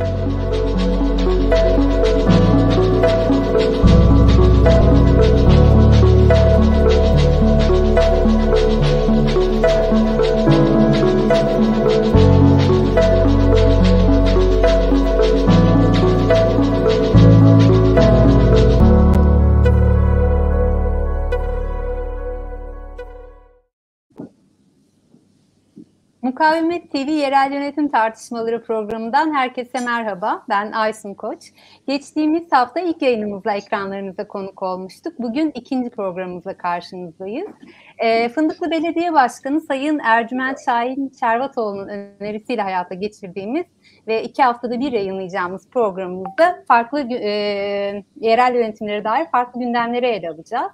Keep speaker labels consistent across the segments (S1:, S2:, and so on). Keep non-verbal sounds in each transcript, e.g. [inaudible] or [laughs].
S1: Thank you. Mukavemet TV Yerel Yönetim Tartışmaları programından herkese merhaba. Ben Aysun Koç. Geçtiğimiz hafta ilk yayınımızla ekranlarınıza konuk olmuştuk. Bugün ikinci programımızla karşınızdayız. E, Fındıklı Belediye Başkanı Sayın Ercüment Şahin Şervatoğlu'nun önerisiyle hayata geçirdiğimiz ve iki haftada bir yayınlayacağımız programımızda farklı e, yerel yönetimlere dair farklı gündemlere ele alacağız.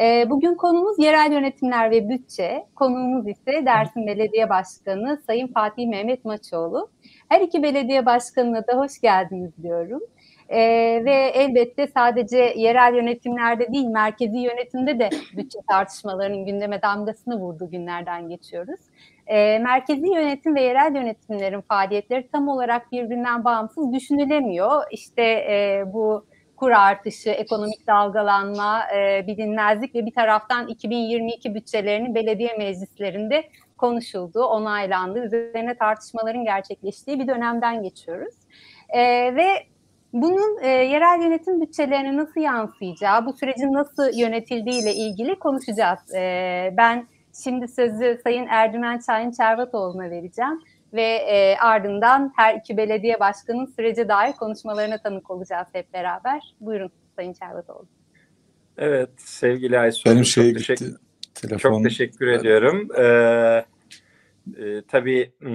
S1: Ee, bugün konumuz yerel yönetimler ve bütçe. Konuğumuz ise Dersim Belediye Başkanı Sayın Fatih Mehmet Maçoğlu. Her iki belediye başkanına da hoş geldiniz diyorum. ee, ve elbette sadece yerel yönetimlerde değil, merkezi yönetimde de bütçe tartışmalarının gündeme damgasını vurduğu günlerden geçiyoruz. ee, merkezi yönetim ve yerel yönetimlerin faaliyetleri tam olarak birbirinden bağımsız düşünülemiyor. İşte e, bu kur artışı, ekonomik dalgalanma, e, bilinmezlik ve bir taraftan 2022 bütçelerinin belediye meclislerinde konuşulduğu, onaylandığı, üzerine tartışmaların gerçekleştiği bir dönemden geçiyoruz. E, ve bunun e, yerel yönetim bütçelerine nasıl yansıyacağı, bu sürecin nasıl yönetildiği ile ilgili konuşacağız. E, ben şimdi sözü Sayın Ercüment Çayın Çervatoğlu'na vereceğim ve e, ardından her iki belediye başkanının sürece dair konuşmalarına tanık olacağız hep beraber. Buyurun Sayın Çervatoğlu.
S2: Evet sevgili Aysun. Benim şey çok, teşekkür, telefon... çok teşekkür evet. ediyorum. Ee, e, tabii e,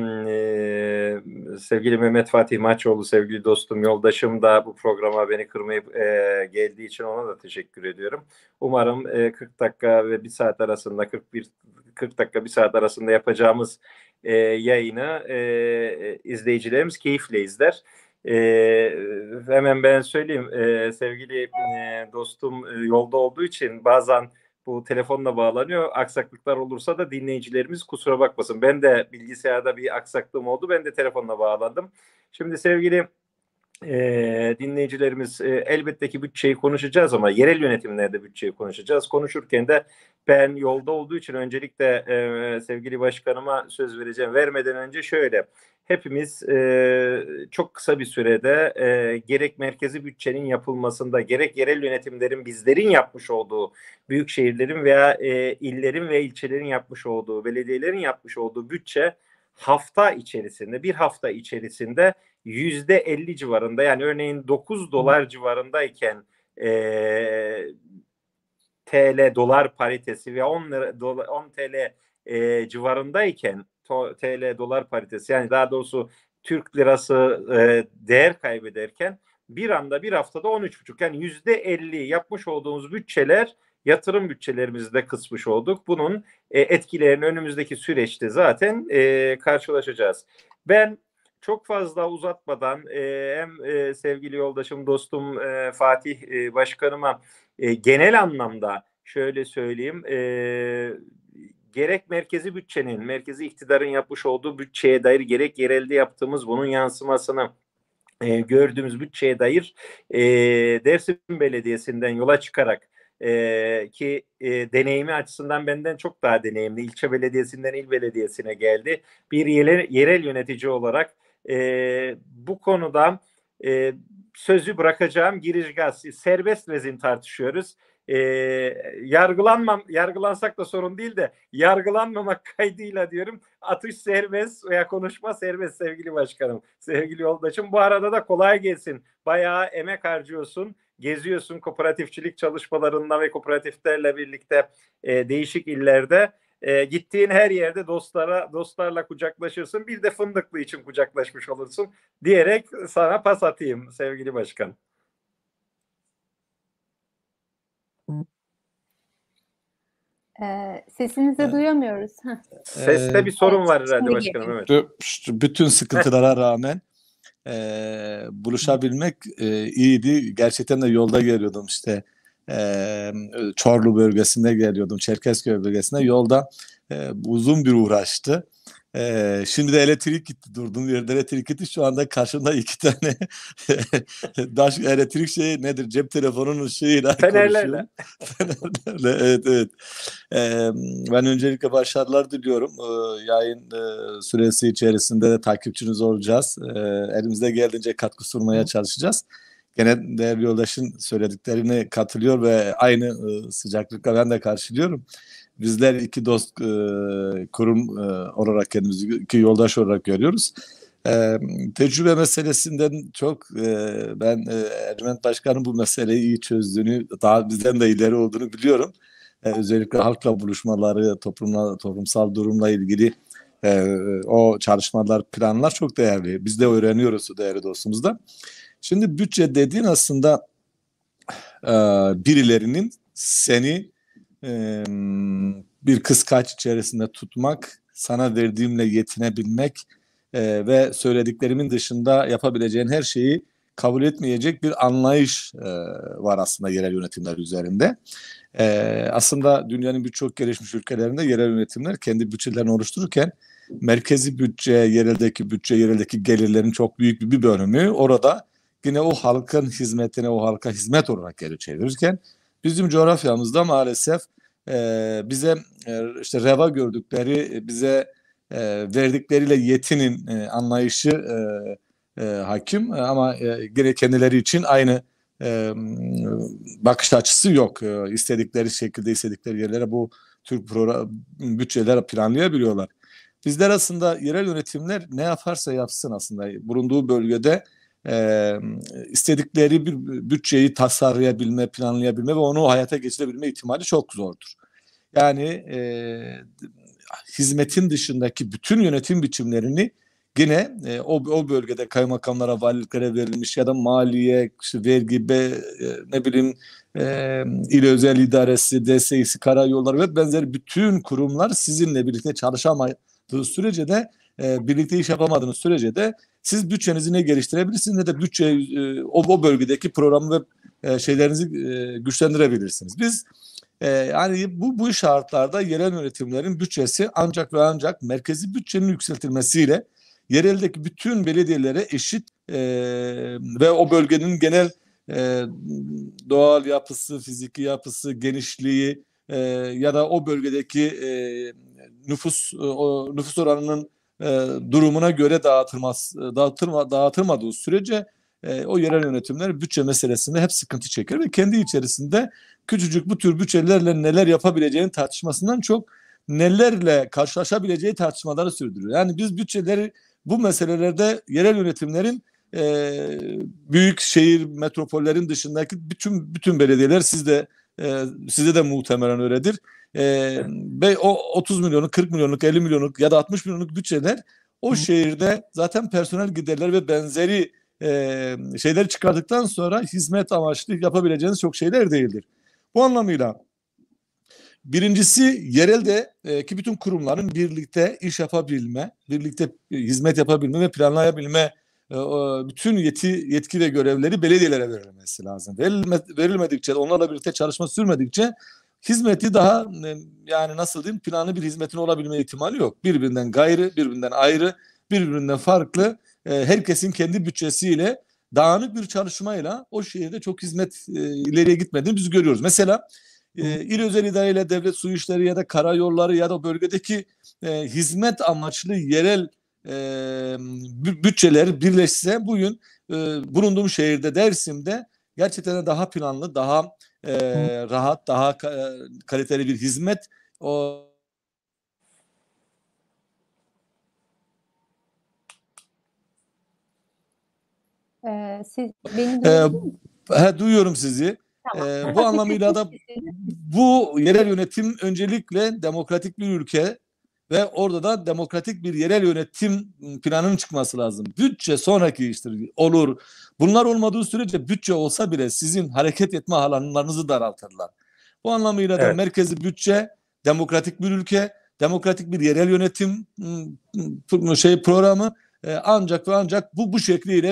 S2: sevgili Mehmet Fatih Maçoğlu, sevgili dostum, yoldaşım da bu programa beni kırmayıp e, geldiği için ona da teşekkür ediyorum. Umarım e, 40 dakika ve 1 saat arasında, 41 40 dakika 1 saat arasında yapacağımız e, yayını e, e, izleyicilerimiz keyifle izler. E, hemen ben söyleyeyim e, sevgili e, dostum e, yolda olduğu için bazen bu telefonla bağlanıyor. Aksaklıklar olursa da dinleyicilerimiz kusura bakmasın. Ben de bilgisayarda bir aksaklığım oldu. Ben de telefonla bağlandım. Şimdi sevgili e, dinleyicilerimiz e, elbette ki bütçeyi konuşacağız ama yerel yönetimlerde bütçeyi konuşacağız. Konuşurken de ben yolda olduğu için öncelikle e, sevgili başkanıma söz vereceğim. Vermeden önce şöyle hepimiz e, çok kısa bir sürede e, gerek merkezi bütçenin yapılmasında gerek yerel yönetimlerin bizlerin yapmış olduğu büyük şehirlerin veya e, illerin ve ilçelerin yapmış olduğu belediyelerin yapmış olduğu bütçe hafta içerisinde bir hafta içerisinde %50 civarında yani örneğin 9 dolar civarındayken e, TL dolar paritesi ve 10 lira, dola, 10 TL e, civarındayken to, TL dolar paritesi yani daha doğrusu Türk lirası e, değer kaybederken bir anda bir haftada 13,5 yani %50 yapmış olduğumuz bütçeler yatırım bütçelerimizi de kısmış olduk. Bunun e, etkilerini önümüzdeki süreçte zaten e, karşılaşacağız. Ben çok fazla uzatmadan e, hem e, sevgili yoldaşım, dostum e, Fatih e, Başkanıma e, genel anlamda şöyle söyleyeyim, e, gerek merkezi bütçenin, merkezi iktidarın yapmış olduğu bütçeye dair gerek yerelde yaptığımız bunun yansımasını e, gördüğümüz bütçeye dair e, Dersim Belediyesi'nden yola çıkarak e, ki e, deneyimi açısından benden çok daha deneyimli. ilçe belediyesinden il belediyesine geldi. Bir yerel, yerel yönetici olarak e, bu konuda e, sözü bırakacağım girişgaz serbest rezin tartışıyoruz. E, yargılanmam yargılansak da sorun değil de yargılanmamak [laughs] kaydıyla diyorum atış serbest veya konuşma serbest sevgili başkanım sevgili yoldaşım bu arada da kolay gelsin bayağı emek harcıyorsun geziyorsun kooperatifçilik çalışmalarında ve kooperatiflerle birlikte e, değişik illerde e, gittiğin her yerde dostlara dostlarla kucaklaşırsın. Bir de fındıklı için kucaklaşmış olursun diyerek sana pas atayım sevgili başkan.
S1: Ee, sesinizi evet. duyamıyoruz.
S3: Seste bir sorun evet, var herhalde başkanım. Evet. bütün sıkıntılara [laughs] rağmen e, buluşabilmek e, iyiydi. Gerçekten de yolda geliyordum işte e, Çorlu bölgesinde geliyordum, Çerkezköy bölgesinde. Yolda e, uzun bir uğraştı. Ee, şimdi de elektrik gitti durdum yerde elektrik gitti şu anda karşımda iki tane [laughs] daş elektrik şey nedir cep telefonunun ışığıyla fenerlerle
S2: fenerlerle
S3: evet evet ee, ben öncelikle başarılar diliyorum ee, yayın e, süresi içerisinde de takipçiniz olacağız ee, elimizde geldiğince katkı sunmaya çalışacağız gene değerli yoldaşın söylediklerine katılıyor ve aynı e, sıcaklıkla ben de karşılıyorum. Bizler iki dost e, kurum e, olarak kendimizi iki yoldaş olarak görüyoruz. Ee, tecrübe meselesinden çok ben e, Ercüment Başkan'ın bu meseleyi iyi çözdüğünü daha bizden de ileri olduğunu biliyorum. özellikle halkla buluşmaları, toplumla, toplumsal durumla ilgili e, o çalışmalar, planlar çok değerli. Biz de öğreniyoruz değerli dostumuzda. Şimdi bütçe dediğin aslında e, birilerinin seni e, bir kıskaç içerisinde tutmak, sana verdiğimle yetinebilmek e, ve söylediklerimin dışında yapabileceğin her şeyi kabul etmeyecek bir anlayış e, var aslında yerel yönetimler üzerinde. E, aslında dünyanın birçok gelişmiş ülkelerinde yerel yönetimler kendi bütçelerini oluştururken merkezi bütçe, yereldeki bütçe, yereldeki gelirlerin çok büyük bir bölümü orada yine o halkın hizmetine, o halka hizmet olarak geri çevirirken bizim coğrafyamızda maalesef e, bize e, işte reva gördükleri, bize e, verdikleriyle yetinin e, anlayışı e, e, hakim ama e, gene kendileri için aynı e, bakış açısı yok. E, istedikleri şekilde istedikleri yerlere bu tür program, bütçeler planlayabiliyorlar. Bizler aslında yerel yönetimler ne yaparsa yapsın aslında bulunduğu bölgede e, istedikleri bir bütçeyi tasarlayabilme, planlayabilme ve onu hayata geçirebilme ihtimali çok zordur. Yani e, hizmetin dışındaki bütün yönetim biçimlerini yine e, o, o bölgede kaymakamlara, valiliklere verilmiş ya da maliye, işte vergi, be, e, ne bileyim e, il özel idaresi, DSİ'si, karayolları ve benzeri bütün kurumlar sizinle birlikte çalışamadığı sürece de e, birlikte iş yapamadığınız sürece de siz bütçenizi ne geliştirebilirsiniz ne de bütçe e, o, o bölgedeki programı ve e, şeylerinizi e, güçlendirebilirsiniz. Biz e, yani bu bu şartlarda yerel yönetimlerin bütçesi ancak ve ancak merkezi bütçenin yükseltilmesiyle yereldeki bütün belediyelere eşit e, ve o bölgenin genel e, doğal yapısı, fiziki yapısı, genişliği e, ya da o bölgedeki e, nüfus e, o, nüfus oranının e, durumuna göre dağıtırmaz, e, dağıtılma, dağıtılmadığı sürece e, o yerel yönetimler bütçe meselesinde hep sıkıntı çeker ve kendi içerisinde küçücük bu tür bütçelerle neler yapabileceğini tartışmasından çok nelerle karşılaşabileceği tartışmaları sürdürüyor. Yani biz bütçeleri bu meselelerde yerel yönetimlerin e, büyük şehir metropollerin dışındaki bütün bütün belediyeler sizde e, size de muhtemelen öyledir ee, ve o 30 milyonluk, 40 milyonluk, 50 milyonluk ya da 60 milyonluk bütçeler o şehirde zaten personel giderler ve benzeri e, şeyler çıkardıktan sonra hizmet amaçlı yapabileceğiniz çok şeyler değildir. Bu anlamıyla birincisi yerelde e, ki bütün kurumların birlikte iş yapabilme, birlikte e, hizmet yapabilme ve planlayabilme e, bütün yeti, yetki ve görevleri belediyelere verilmesi lazım. Verilme, verilmedikçe, onlarla birlikte çalışma sürmedikçe hizmeti daha e, yani nasıl diyeyim planlı bir hizmetin olabilme ihtimali yok. Birbirinden gayrı, birbirinden ayrı, birbirinden farklı. E, herkesin kendi bütçesiyle dağınık bir çalışmayla o şehirde çok hizmet e, ileriye gitmediğini biz görüyoruz. Mesela il özel idare ile devlet su işleri ya da karayolları ya da bölgedeki hizmet amaçlı yerel e, bütçeler birleşse bugün bulunduğum şehirde Dersim'de gerçekten daha planlı, daha e, rahat, daha e, kaliteli bir hizmet. O
S1: Ee, siz beni duyuyorsunuz
S3: ee, he, duyuyorum sizi. Tamam. Ee, bu anlamıyla da [laughs] bu yerel yönetim öncelikle demokratik bir ülke ve orada da demokratik bir yerel yönetim ıı, planının çıkması lazım. Bütçe sonraki iştir olur. Bunlar olmadığı sürece bütçe olsa bile sizin hareket etme alanlarınızı daraltırlar. Bu anlamıyla evet. da merkezi bütçe demokratik bir ülke, demokratik bir yerel yönetim ıı, ıı, şey programı e, ancak ve ancak bu bu şekliyle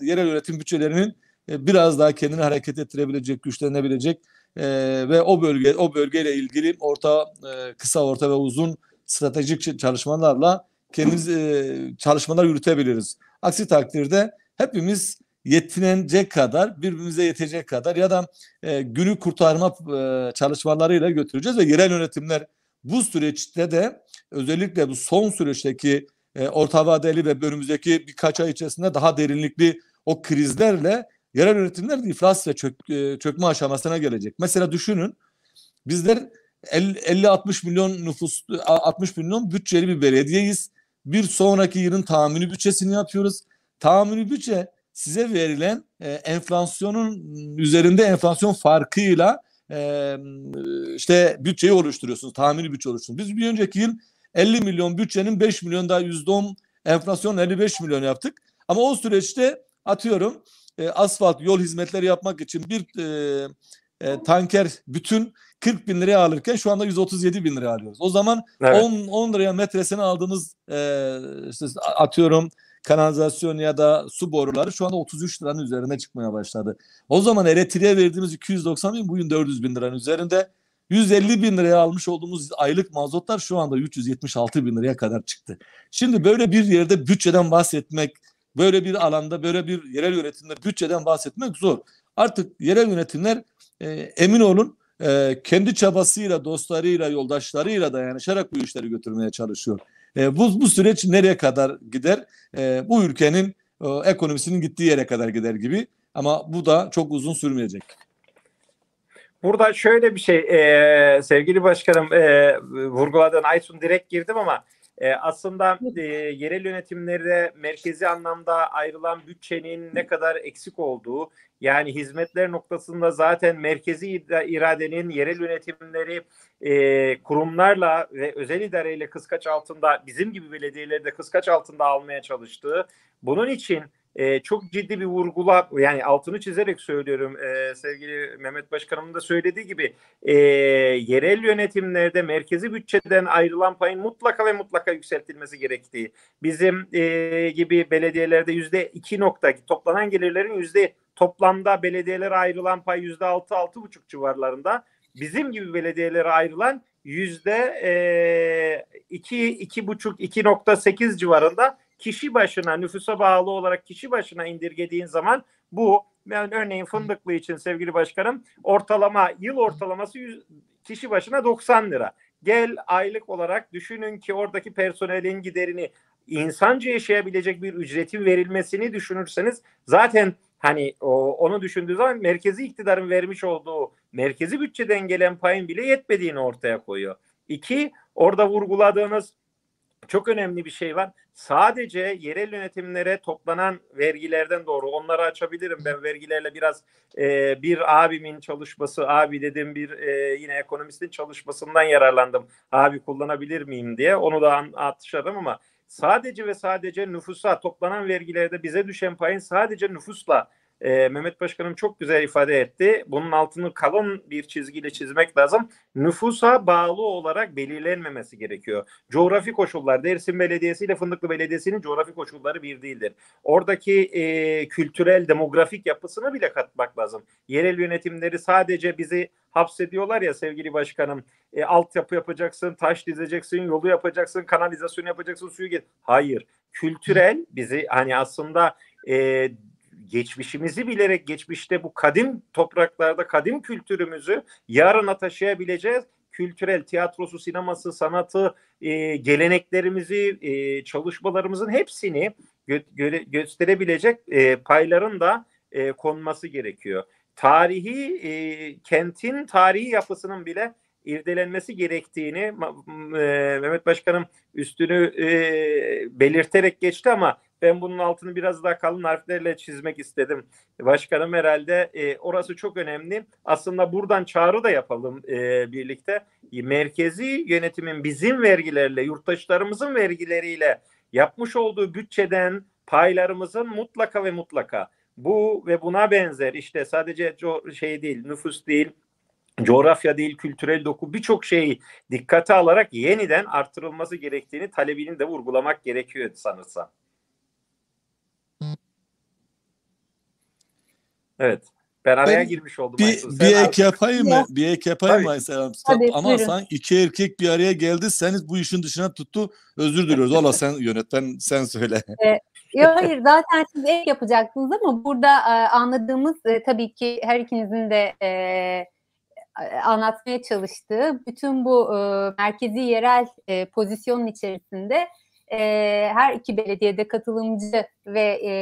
S3: yerel yönetim bütçelerinin e, biraz daha kendini hareket ettirebilecek, güçlenebilecek e, ve o bölge o bölgeyle ilgili orta e, kısa orta ve uzun stratejik çalışmalarla kendimiz e, çalışmalar yürütebiliriz. Aksi takdirde hepimiz yetinecek kadar, birbirimize yetecek kadar ya da e, günü kurtarma e, çalışmalarıyla götüreceğiz ve yerel yönetimler bu süreçte de özellikle bu son süreçteki e, orta vadeli ve bölümümüzdeki birkaç ay içerisinde daha derinlikli o krizlerle yerel üretimler de iflas ve çök, e, çökme aşamasına gelecek. Mesela düşünün bizler 50-60 milyon nüfus 60 milyon bütçeli bir belediyeyiz. Bir sonraki yılın tahmini bütçesini yapıyoruz. Tahmini bütçe size verilen e, enflasyonun üzerinde enflasyon farkıyla e, işte bütçeyi oluşturuyorsunuz. Tahmini bütçe oluşturuyorsunuz. Biz bir önceki yıl 50 milyon bütçenin 5 milyon daha %10 enflasyon 55 milyon yaptık. Ama o süreçte atıyorum e, asfalt yol hizmetleri yapmak için bir e, e, tanker bütün 40 bin liraya alırken şu anda 137 bin liraya alıyoruz. O zaman evet. 10, 10 liraya metresini aldığımız e, işte atıyorum kanalizasyon ya da su boruları şu anda 33 liranın üzerine çıkmaya başladı. O zaman elektriğe verdiğimiz 290 bin bugün 400 bin liranın üzerinde. 150 bin liraya almış olduğumuz aylık mazotlar şu anda 376 bin liraya kadar çıktı. Şimdi böyle bir yerde bütçeden bahsetmek böyle bir alanda böyle bir yerel yönetimde bütçeden bahsetmek zor. Artık yerel yönetimler e, emin olun e, kendi çabasıyla, dostlarıyla, yoldaşlarıyla dayanışarak bu işleri götürmeye çalışıyor. E, bu, bu süreç nereye kadar gider? E, bu ülkenin e, ekonomisinin gittiği yere kadar gider gibi ama bu da çok uzun sürmeyecek.
S2: Burada şöyle bir şey e, sevgili başkanım e, vurguladığın Aysun direkt girdim ama e, aslında e, yerel yönetimlere merkezi anlamda ayrılan bütçenin ne kadar eksik olduğu, yani hizmetler noktasında zaten merkezi iradenin yerel yönetimleri e, kurumlarla ve özel idareyle kıskaç altında, bizim gibi belediyeleri de kıskaç altında almaya çalıştığı, bunun için e, çok ciddi bir vurgula yani altını çizerek söylüyorum e, sevgili Mehmet Başkanım'ın da söylediği gibi e, yerel yönetimlerde merkezi bütçeden ayrılan payın mutlaka ve mutlaka yükseltilmesi gerektiği bizim e, gibi belediyelerde yüzde iki nokta toplanan gelirlerin yüzde toplamda belediyelere ayrılan pay yüzde altı altı buçuk civarlarında bizim gibi belediyelere ayrılan yüzde e, iki iki buçuk iki nokta sekiz civarında kişi başına nüfusa bağlı olarak kişi başına indirgediğin zaman bu yani örneğin Fındıklı için sevgili başkanım ortalama yıl ortalaması 100, kişi başına 90 lira. Gel aylık olarak düşünün ki oradaki personelin giderini insanca yaşayabilecek bir ücretin verilmesini düşünürseniz zaten hani o, onu düşündüğü zaman merkezi iktidarın vermiş olduğu merkezi bütçeden gelen payın bile yetmediğini ortaya koyuyor. İki, orada vurguladığınız çok önemli bir şey var sadece yerel yönetimlere toplanan vergilerden doğru onları açabilirim. Ben vergilerle biraz e, bir abimin çalışması, abi dedim bir e, yine ekonomistin çalışmasından yararlandım. Abi kullanabilir miyim diye onu da atışarım ama sadece ve sadece nüfusa toplanan vergilerde bize düşen payın sadece nüfusla e, Mehmet Başkanım çok güzel ifade etti. Bunun altını kalın bir çizgiyle çizmek lazım. Nüfusa bağlı olarak belirlenmemesi gerekiyor. Coğrafi koşullar, Dersim Belediyesi ile Fındıklı Belediyesi'nin coğrafi koşulları bir değildir. Oradaki e, kültürel, demografik yapısını bile katmak lazım. Yerel yönetimleri sadece bizi hapsediyorlar ya sevgili başkanım. E, altyapı yapacaksın, taş dizeceksin, yolu yapacaksın, kanalizasyon yapacaksın, suyu get. Hayır. Kültürel bizi hani aslında e, geçmişimizi bilerek geçmişte bu kadim topraklarda kadim kültürümüzü yarına taşıyabileceğiz kültürel, tiyatrosu, sineması, sanatı, e, geleneklerimizi, e, çalışmalarımızın hepsini gö- gö- gösterebilecek e, payların da e, konması gerekiyor. Tarihi e, kentin tarihi yapısının bile irdelenmesi gerektiğini e, Mehmet Başkanım üstünü e, belirterek geçti ama ben bunun altını biraz daha kalın harflerle çizmek istedim. Başkanım herhalde e, orası çok önemli. Aslında buradan çağrı da yapalım e, birlikte. E, merkezi yönetimin bizim vergilerle, yurttaşlarımızın vergileriyle yapmış olduğu bütçeden paylarımızın mutlaka ve mutlaka bu ve buna benzer işte sadece şey değil, nüfus değil, coğrafya değil, kültürel doku birçok şeyi dikkate alarak yeniden artırılması gerektiğini talebini de vurgulamak gerekiyor sanırsam. Evet. Ben araya ben girmiş oldum. Bir, Aysun. bir ek
S3: yapayım mı? Bir ek yapayım mı Aysel Hanım? Tabii, Ama buyurun. sen iki erkek bir araya geldi. Seniz bu işin dışına tuttu. Özür diliyoruz. Valla sen yönetmen sen söyle. [laughs]
S1: Ee, ya hayır zaten siz ek yapacaksınız ama burada e, anladığımız e, tabii ki her ikinizin de e, anlatmaya çalıştığı bütün bu e, merkezi yerel e, pozisyonun içerisinde e, her iki belediyede katılımcı ve e,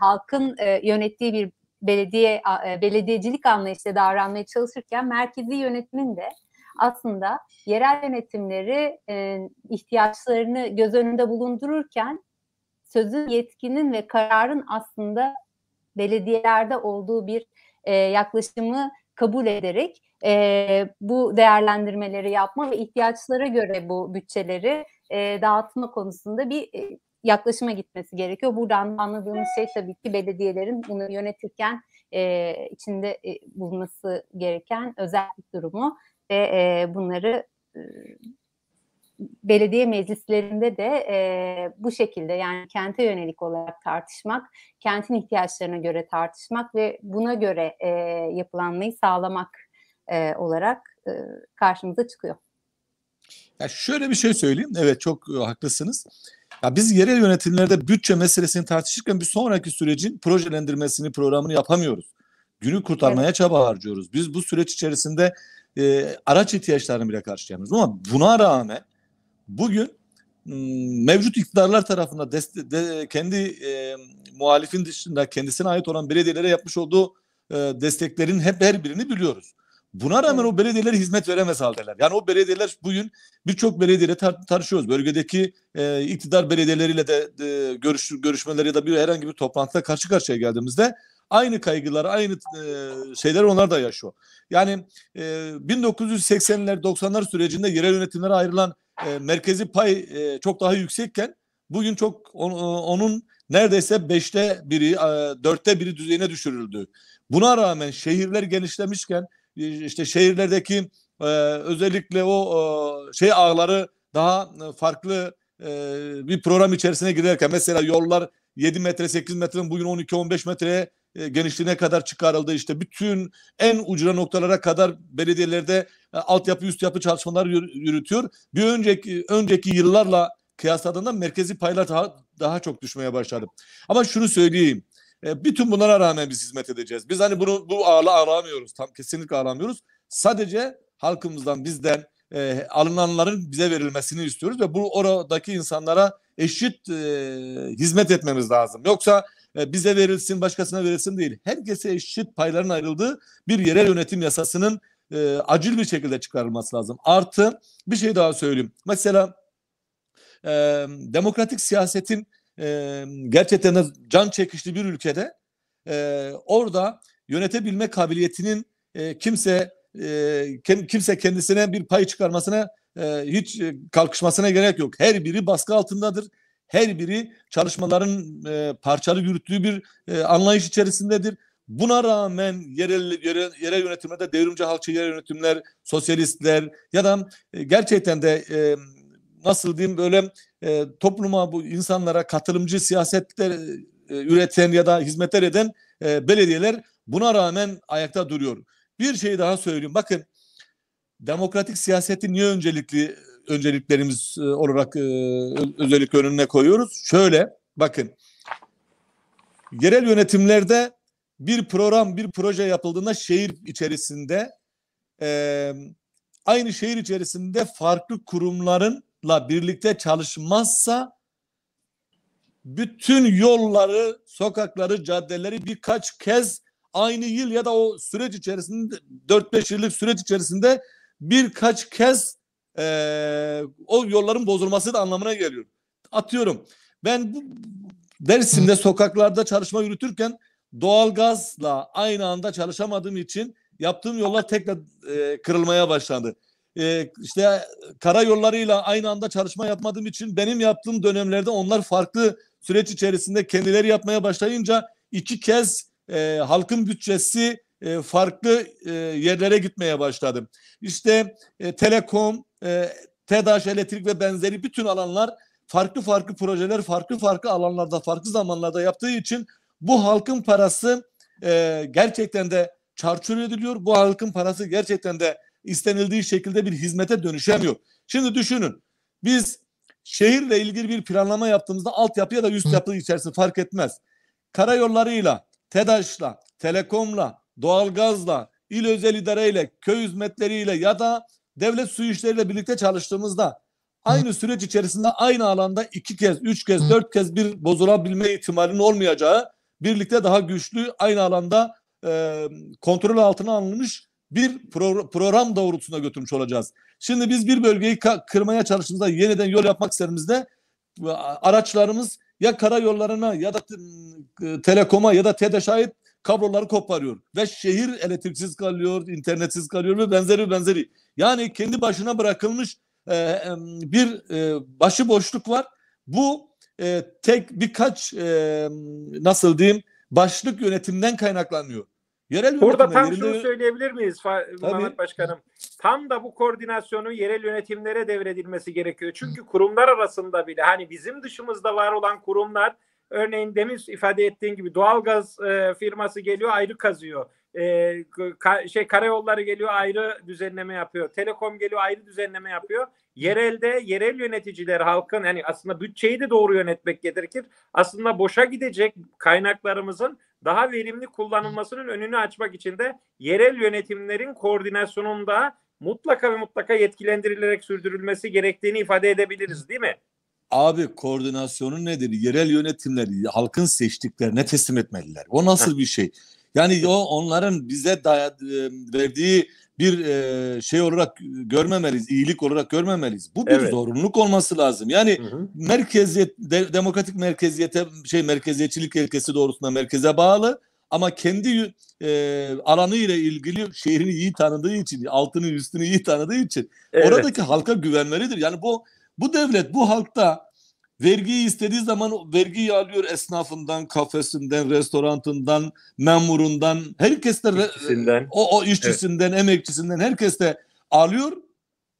S1: halkın e, yönettiği bir belediye e, belediyecilik anlayışıyla davranmaya çalışırken merkezi yönetimin de aslında yerel yönetimleri e, ihtiyaçlarını göz önünde bulundururken sözün yetkinin ve kararın aslında belediyelerde olduğu bir e, yaklaşımı kabul ederek bu değerlendirmeleri yapma ve ihtiyaçlara göre bu bütçeleri dağıtma konusunda bir yaklaşıma gitmesi gerekiyor. Buradan anladığımız şey tabii ki belediyelerin bunu yönetirken e, içinde e, bulması gereken özellik durumu ve e, bunları e, belediye meclislerinde de e, bu şekilde yani kente yönelik olarak tartışmak, kentin ihtiyaçlarına göre tartışmak ve buna göre e, yapılanmayı sağlamak e, olarak e, karşımıza çıkıyor.
S3: Ya şöyle bir şey söyleyeyim. Evet çok e, haklısınız. Ya biz yerel yönetimlerde bütçe meselesini tartışırken bir sonraki sürecin projelendirmesini, programını yapamıyoruz. Günü kurtarmaya evet. çaba harcıyoruz. Biz bu süreç içerisinde e, araç ihtiyaçlarını bile karşılayamıyoruz. Ama buna rağmen bugün mevcut iktidarlar tarafından deste, de, kendi e, muhalifin dışında kendisine ait olan belediyelere yapmış olduğu e, desteklerin hep her birini biliyoruz. Buna rağmen o belediyelere hizmet veremez haldeler. Yani o belediyeler bugün birçok belediyeyle tar- tartışıyoruz. Bölgedeki e, iktidar belediyeleriyle de e, görüş görüşmeleri ya da bir herhangi bir toplantıda karşı karşıya geldiğimizde aynı kaygılar aynı e, şeyler onlar da yaşıyor. Yani e, 1980'ler 90'lar sürecinde yerel yönetimlere ayrılan e, merkezi pay e, çok daha yüksekken bugün çok on, e, onun neredeyse beşte biri, e, dörtte biri düzeyine düşürüldü. Buna rağmen şehirler genişlemişken işte şehirlerdeki e, özellikle o e, şey ağları daha e, farklı e, bir program içerisine girerken mesela yollar 7 metre 8 metreden bugün 12-15 metreye e, genişliğine kadar çıkarıldı. İşte bütün en ucuna noktalara kadar belediyelerde e, altyapı üst yapı çalışmaları yürütüyor. Bir önceki önceki yıllarla kıyasladığında merkezi paylar daha, daha çok düşmeye başladı. Ama şunu söyleyeyim. E, bütün bunlara rağmen biz hizmet edeceğiz. Biz hani bunu bu ağla aramıyoruz. Tam kesinlikle aramıyoruz. Sadece halkımızdan bizden e, alınanların bize verilmesini istiyoruz ve bu oradaki insanlara eşit e, hizmet etmemiz lazım. Yoksa e, bize verilsin başkasına verilsin değil. Herkese eşit payların ayrıldığı bir yerel yönetim yasasının e, acil bir şekilde çıkarılması lazım. Artı bir şey daha söyleyeyim. Mesela e, demokratik siyasetin e, gerçekten can çekişli bir ülkede e, orada yönetebilme kabiliyetinin e, kimse e, kim, kimse kendisine bir pay çıkarmasına e, hiç e, kalkışmasına gerek yok. Her biri baskı altındadır. Her biri çalışmaların e, parçalı yürüttüğü bir e, anlayış içerisindedir. Buna rağmen yerel, yerel, yerel yönetimlerde devrimci halkçı yerel yönetimler, sosyalistler ya da e, gerçekten de e, nasıl diyeyim böyle e, topluma bu insanlara katılımcı siyasetler e, üreten ya da hizmetler eden e, belediyeler buna rağmen ayakta duruyor. Bir şey daha söyleyeyim. Bakın demokratik siyaseti niye öncelikli önceliklerimiz e, olarak e, özellikle önüne koyuyoruz? Şöyle bakın yerel yönetimlerde bir program, bir proje yapıldığında şehir içerisinde e, aynı şehir içerisinde farklı kurumların la birlikte çalışmazsa bütün yolları, sokakları, caddeleri birkaç kez aynı yıl ya da o süreç içerisinde 4-5 yıllık süreç içerisinde birkaç kez e, o yolların bozulması da anlamına geliyor. Atıyorum ben bu Dersim'de sokaklarda çalışma yürütürken doğalgazla aynı anda çalışamadığım için yaptığım yollar tekrar e, kırılmaya başlandı e, işte karayollarıyla aynı anda çalışma yapmadığım için benim yaptığım dönemlerde onlar farklı süreç içerisinde kendileri yapmaya başlayınca iki kez e, halkın bütçesi e, farklı e, yerlere gitmeye başladı. İşte e, telekom, e, TEDAŞ, elektrik ve benzeri bütün alanlar farklı farklı projeler farklı farklı alanlarda farklı zamanlarda yaptığı için bu halkın parası e, gerçekten de çarçur ediliyor. Bu halkın parası gerçekten de istenildiği şekilde bir hizmete dönüşemiyor. Şimdi düşünün biz şehirle ilgili bir planlama yaptığımızda altyapı ya da üst yapı içerisi fark etmez. Karayollarıyla, TEDAŞ'la, Telekom'la, doğalgazla, il özel idareyle, köy hizmetleriyle ya da devlet su işleriyle birlikte çalıştığımızda aynı süreç içerisinde aynı alanda iki kez, üç kez, dört kez bir bozulabilme ihtimalinin olmayacağı birlikte daha güçlü aynı alanda e, kontrol altına alınmış bir pro program doğrultusuna götürmüş olacağız. Şimdi biz bir bölgeyi kırmaya çalıştığımızda yeniden yol yapmak istediğimizde araçlarımız ya karayollarına ya da ıı, telekoma ya da TED'e ait kabloları koparıyor ve şehir elektriksiz kalıyor, internetsiz kalıyor ve benzeri benzeri. Yani kendi başına bırakılmış e, bir e, başı boşluk var. Bu e, tek birkaç e, nasıl diyeyim başlık yönetimden kaynaklanıyor. Yerel Burada tam yerinde... şunu
S2: söyleyebilir miyiz Mehmet Başkanım? Tam da bu koordinasyonu yerel yönetimlere devredilmesi gerekiyor. Çünkü kurumlar arasında bile hani bizim dışımızda var olan kurumlar örneğin demin ifade ettiğin gibi doğalgaz e, firması geliyor ayrı kazıyor e, ka, şey karayolları geliyor ayrı düzenleme yapıyor. Telekom geliyor ayrı düzenleme yapıyor. Yerelde yerel yöneticiler halkın yani aslında bütçeyi de doğru yönetmek gerekir. Aslında boşa gidecek kaynaklarımızın daha verimli kullanılmasının önünü açmak için de yerel yönetimlerin koordinasyonunda mutlaka ve mutlaka yetkilendirilerek sürdürülmesi gerektiğini ifade edebiliriz değil mi?
S3: Abi koordinasyonun nedir? Yerel yönetimleri halkın seçtiklerine teslim etmeliler. O nasıl bir şey? Yani o onların bize e, verdiği bir e, şey olarak görmemeliyiz, iyilik olarak görmemeliyiz. Bu bir evet. zorunluluk olması lazım. Yani hı hı. merkeziyet, demokratik merkeziyete, şey merkeziyetçilik ilkesi doğrusunda merkeze bağlı ama kendi e, alanı ile ilgili şehrini iyi tanıdığı için, altını üstünü iyi tanıdığı için evet. oradaki halka güvenmelidir. Yani bu bu devlet bu halkta Vergiyi istediği zaman vergiyi alıyor esnafından, kafesinden, restoranından, memurundan, herkeste işçisinden. o, o işçisinden, evet. emekçisinden herkeste alıyor.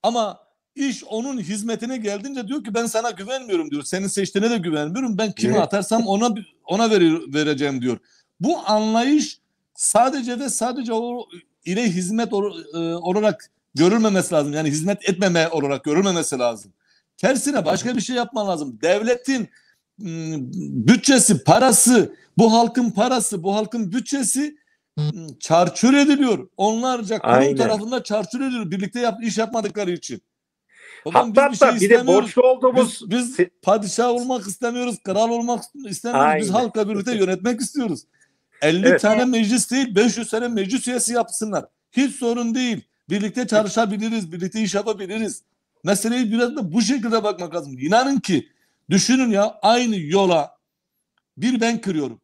S3: Ama iş onun hizmetine geldiğince diyor ki ben sana güvenmiyorum diyor. Senin seçtiğine de güvenmiyorum. Ben kime evet. atarsam ona ona verir, vereceğim diyor. Bu anlayış sadece ve sadece o ile hizmet or, e, olarak görülmemesi lazım. Yani hizmet etmeme olarak görülmemesi lazım. Tersine başka bir şey yapman lazım. Devletin ıı, bütçesi, parası, bu halkın parası, bu halkın bütçesi ıı, çarçur ediliyor. Onlarca kurum tarafında çarçur ediliyor. Birlikte yap, iş yapmadıkları için. Babam hatta bir, şey bir de borçlu olduğumuz biz, biz padişah olmak istemiyoruz, kral olmak istemiyoruz. Aynen. Biz halkla birlikte yönetmek istiyoruz. 50 evet. tane meclis değil, 500 tane meclis üyesi yapsınlar. Hiç sorun değil. Birlikte çalışabiliriz, birlikte iş yapabiliriz. Meseleyi biraz da bu şekilde bakmak lazım. İnanın ki düşünün ya aynı yola bir ben kırıyorum.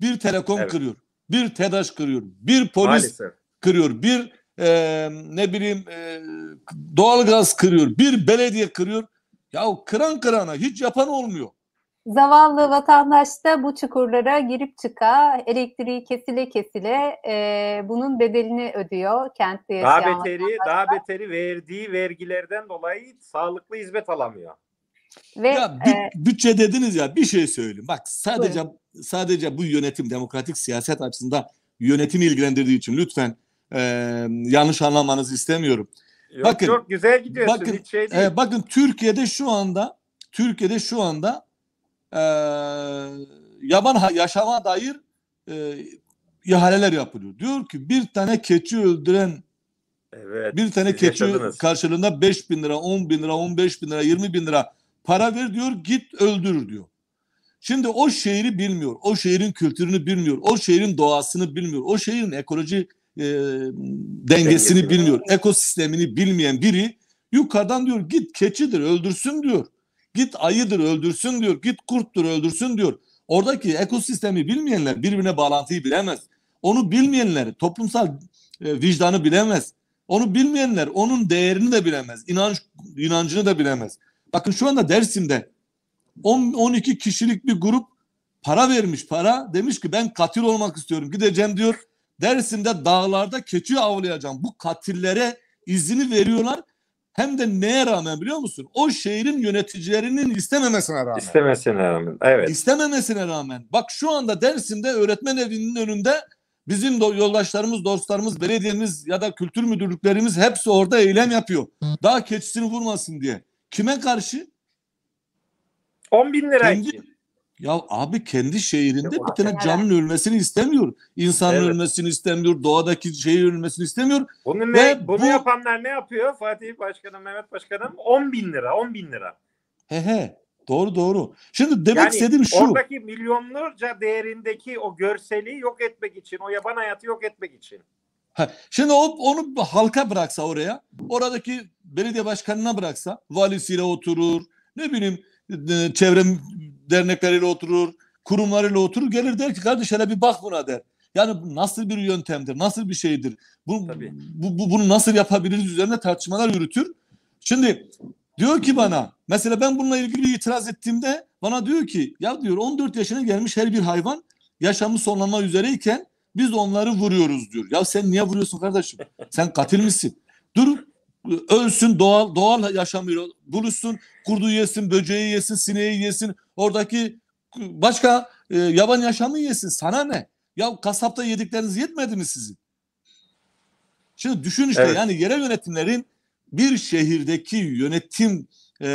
S3: Bir telekom evet. kırıyor. Bir TEDAŞ kırıyor. Bir polis Maalesef. kırıyor. Bir e, ne bileyim e, doğalgaz kırıyor. Bir belediye kırıyor. Ya kıran kırana hiç yapan olmuyor.
S1: Zavallı vatandaş da bu çukurlara girip çıka, elektriği kesile kesile e, bunun bedelini ödüyor kentte yaşayan Daha beteri, daha
S2: beteri verdiği vergilerden dolayı sağlıklı hizmet alamıyor.
S3: Ve, ya bü- e, bütçe dediniz ya bir şey söyleyeyim. Bak sadece buyurun. sadece bu yönetim demokratik siyaset açısından yönetim ilgilendirdiği için lütfen e, yanlış anlamanızı istemiyorum. Yok, bakın çok güzel gidiyorsun. Bakın, hiç şey değil. E, bakın Türkiye'de şu anda Türkiye'de şu anda e, yaban yaşama dair e, ihaleler yapılıyor. Diyor ki bir tane keçi öldüren evet, bir tane keçi yaşadınız. karşılığında 5 bin lira, 10 bin lira, 15 bin lira, 20 bin lira para ver diyor git öldür diyor. Şimdi o şehri bilmiyor, o şehrin kültürünü bilmiyor, o şehrin doğasını bilmiyor, o şehrin ekoloji e, dengesini bilmiyor, ekosistemini bilmeyen biri yukarıdan diyor git keçidir öldürsün diyor. Git ayıdır öldürsün diyor. Git kurttur öldürsün diyor. Oradaki ekosistemi bilmeyenler birbirine bağlantıyı bilemez. Onu bilmeyenler toplumsal e, vicdanı bilemez. Onu bilmeyenler onun değerini de bilemez. İnanç inancını da bilemez. Bakın şu anda Dersim'de 10 12 kişilik bir grup para vermiş para demiş ki ben katil olmak istiyorum gideceğim diyor. Dersim'de dağlarda keçi avlayacağım. Bu katillere izini veriyorlar hem de neye rağmen biliyor musun? O şehrin yöneticilerinin istememesine rağmen.
S2: İstememesine rağmen. Evet.
S3: İstememesine rağmen. Bak şu anda Dersim'de öğretmen evinin önünde bizim do- yoldaşlarımız, dostlarımız, belediyemiz ya da kültür müdürlüklerimiz hepsi orada eylem yapıyor. Daha keçisini vurmasın diye. Kime karşı? 10 bin lira. Kendi, ya abi kendi şehrinde bir tane canın ölmesini istemiyor. İnsanın evet. ölmesini istemiyor. Doğadaki şeyin ölmesini istemiyor. Bunu,
S2: ne, Ve bunu bu... yapanlar ne yapıyor? Fatih Başkanım, Mehmet Başkanım 10 bin lira, 10 bin lira.
S3: He he. Doğru doğru. Şimdi demek yani istediğim şu. Oradaki
S2: milyonlarca değerindeki o görseli yok etmek için, o yaban hayatı yok etmek için. Ha, şimdi o, onu
S3: halka bıraksa oraya, oradaki belediye başkanına bıraksa, valisiyle oturur, ne bileyim e, çevre dernekleriyle oturur, kurumlarıyla oturur gelir der ki kardeş hele bir bak buna der. Yani nasıl bir yöntemdir, nasıl bir şeydir? Bu, bu, bu bunu nasıl yapabiliriz üzerine tartışmalar yürütür. Şimdi diyor ki bana mesela ben bununla ilgili itiraz ettiğimde bana diyor ki ya diyor 14 yaşına gelmiş her bir hayvan yaşamı sonlanma üzereyken biz onları vuruyoruz diyor. Ya sen niye vuruyorsun kardeşim? Sen katil misin? Dur ölsün doğal doğal yaşamıyla buluşsun. Kurdu yesin, böceği yesin, sineği yesin. Oradaki başka e, yaban yaşamı yesin. Sana ne? Ya kasapta yedikleriniz yetmedi mi sizin? Şimdi düşün işte evet. yani yerel yönetimlerin bir şehirdeki yönetim e,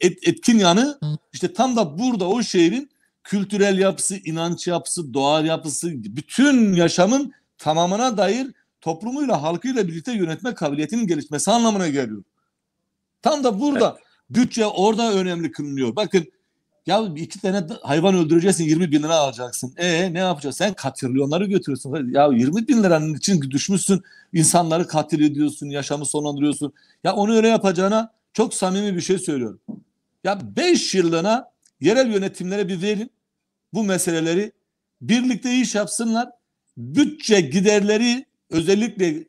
S3: et, etkin yanı işte tam da burada o şehrin kültürel yapısı, inanç yapısı, doğal yapısı, bütün yaşamın tamamına dair toplumuyla halkıyla birlikte yönetme kabiliyetinin gelişmesi anlamına geliyor. Tam da burada evet. bütçe orada önemli kılınıyor. Bakın ya iki tane hayvan öldüreceksin 20 bin lira alacaksın. E ne yapacağız? Sen katrilyonları götürüyorsun. Ya 20 bin liranın için düşmüşsün. insanları katil ediyorsun. Yaşamı sonlandırıyorsun. Ya onu öyle yapacağına çok samimi bir şey söylüyorum. Ya 5 yıllığına yerel yönetimlere bir verin. Bu meseleleri birlikte iş yapsınlar. Bütçe giderleri özellikle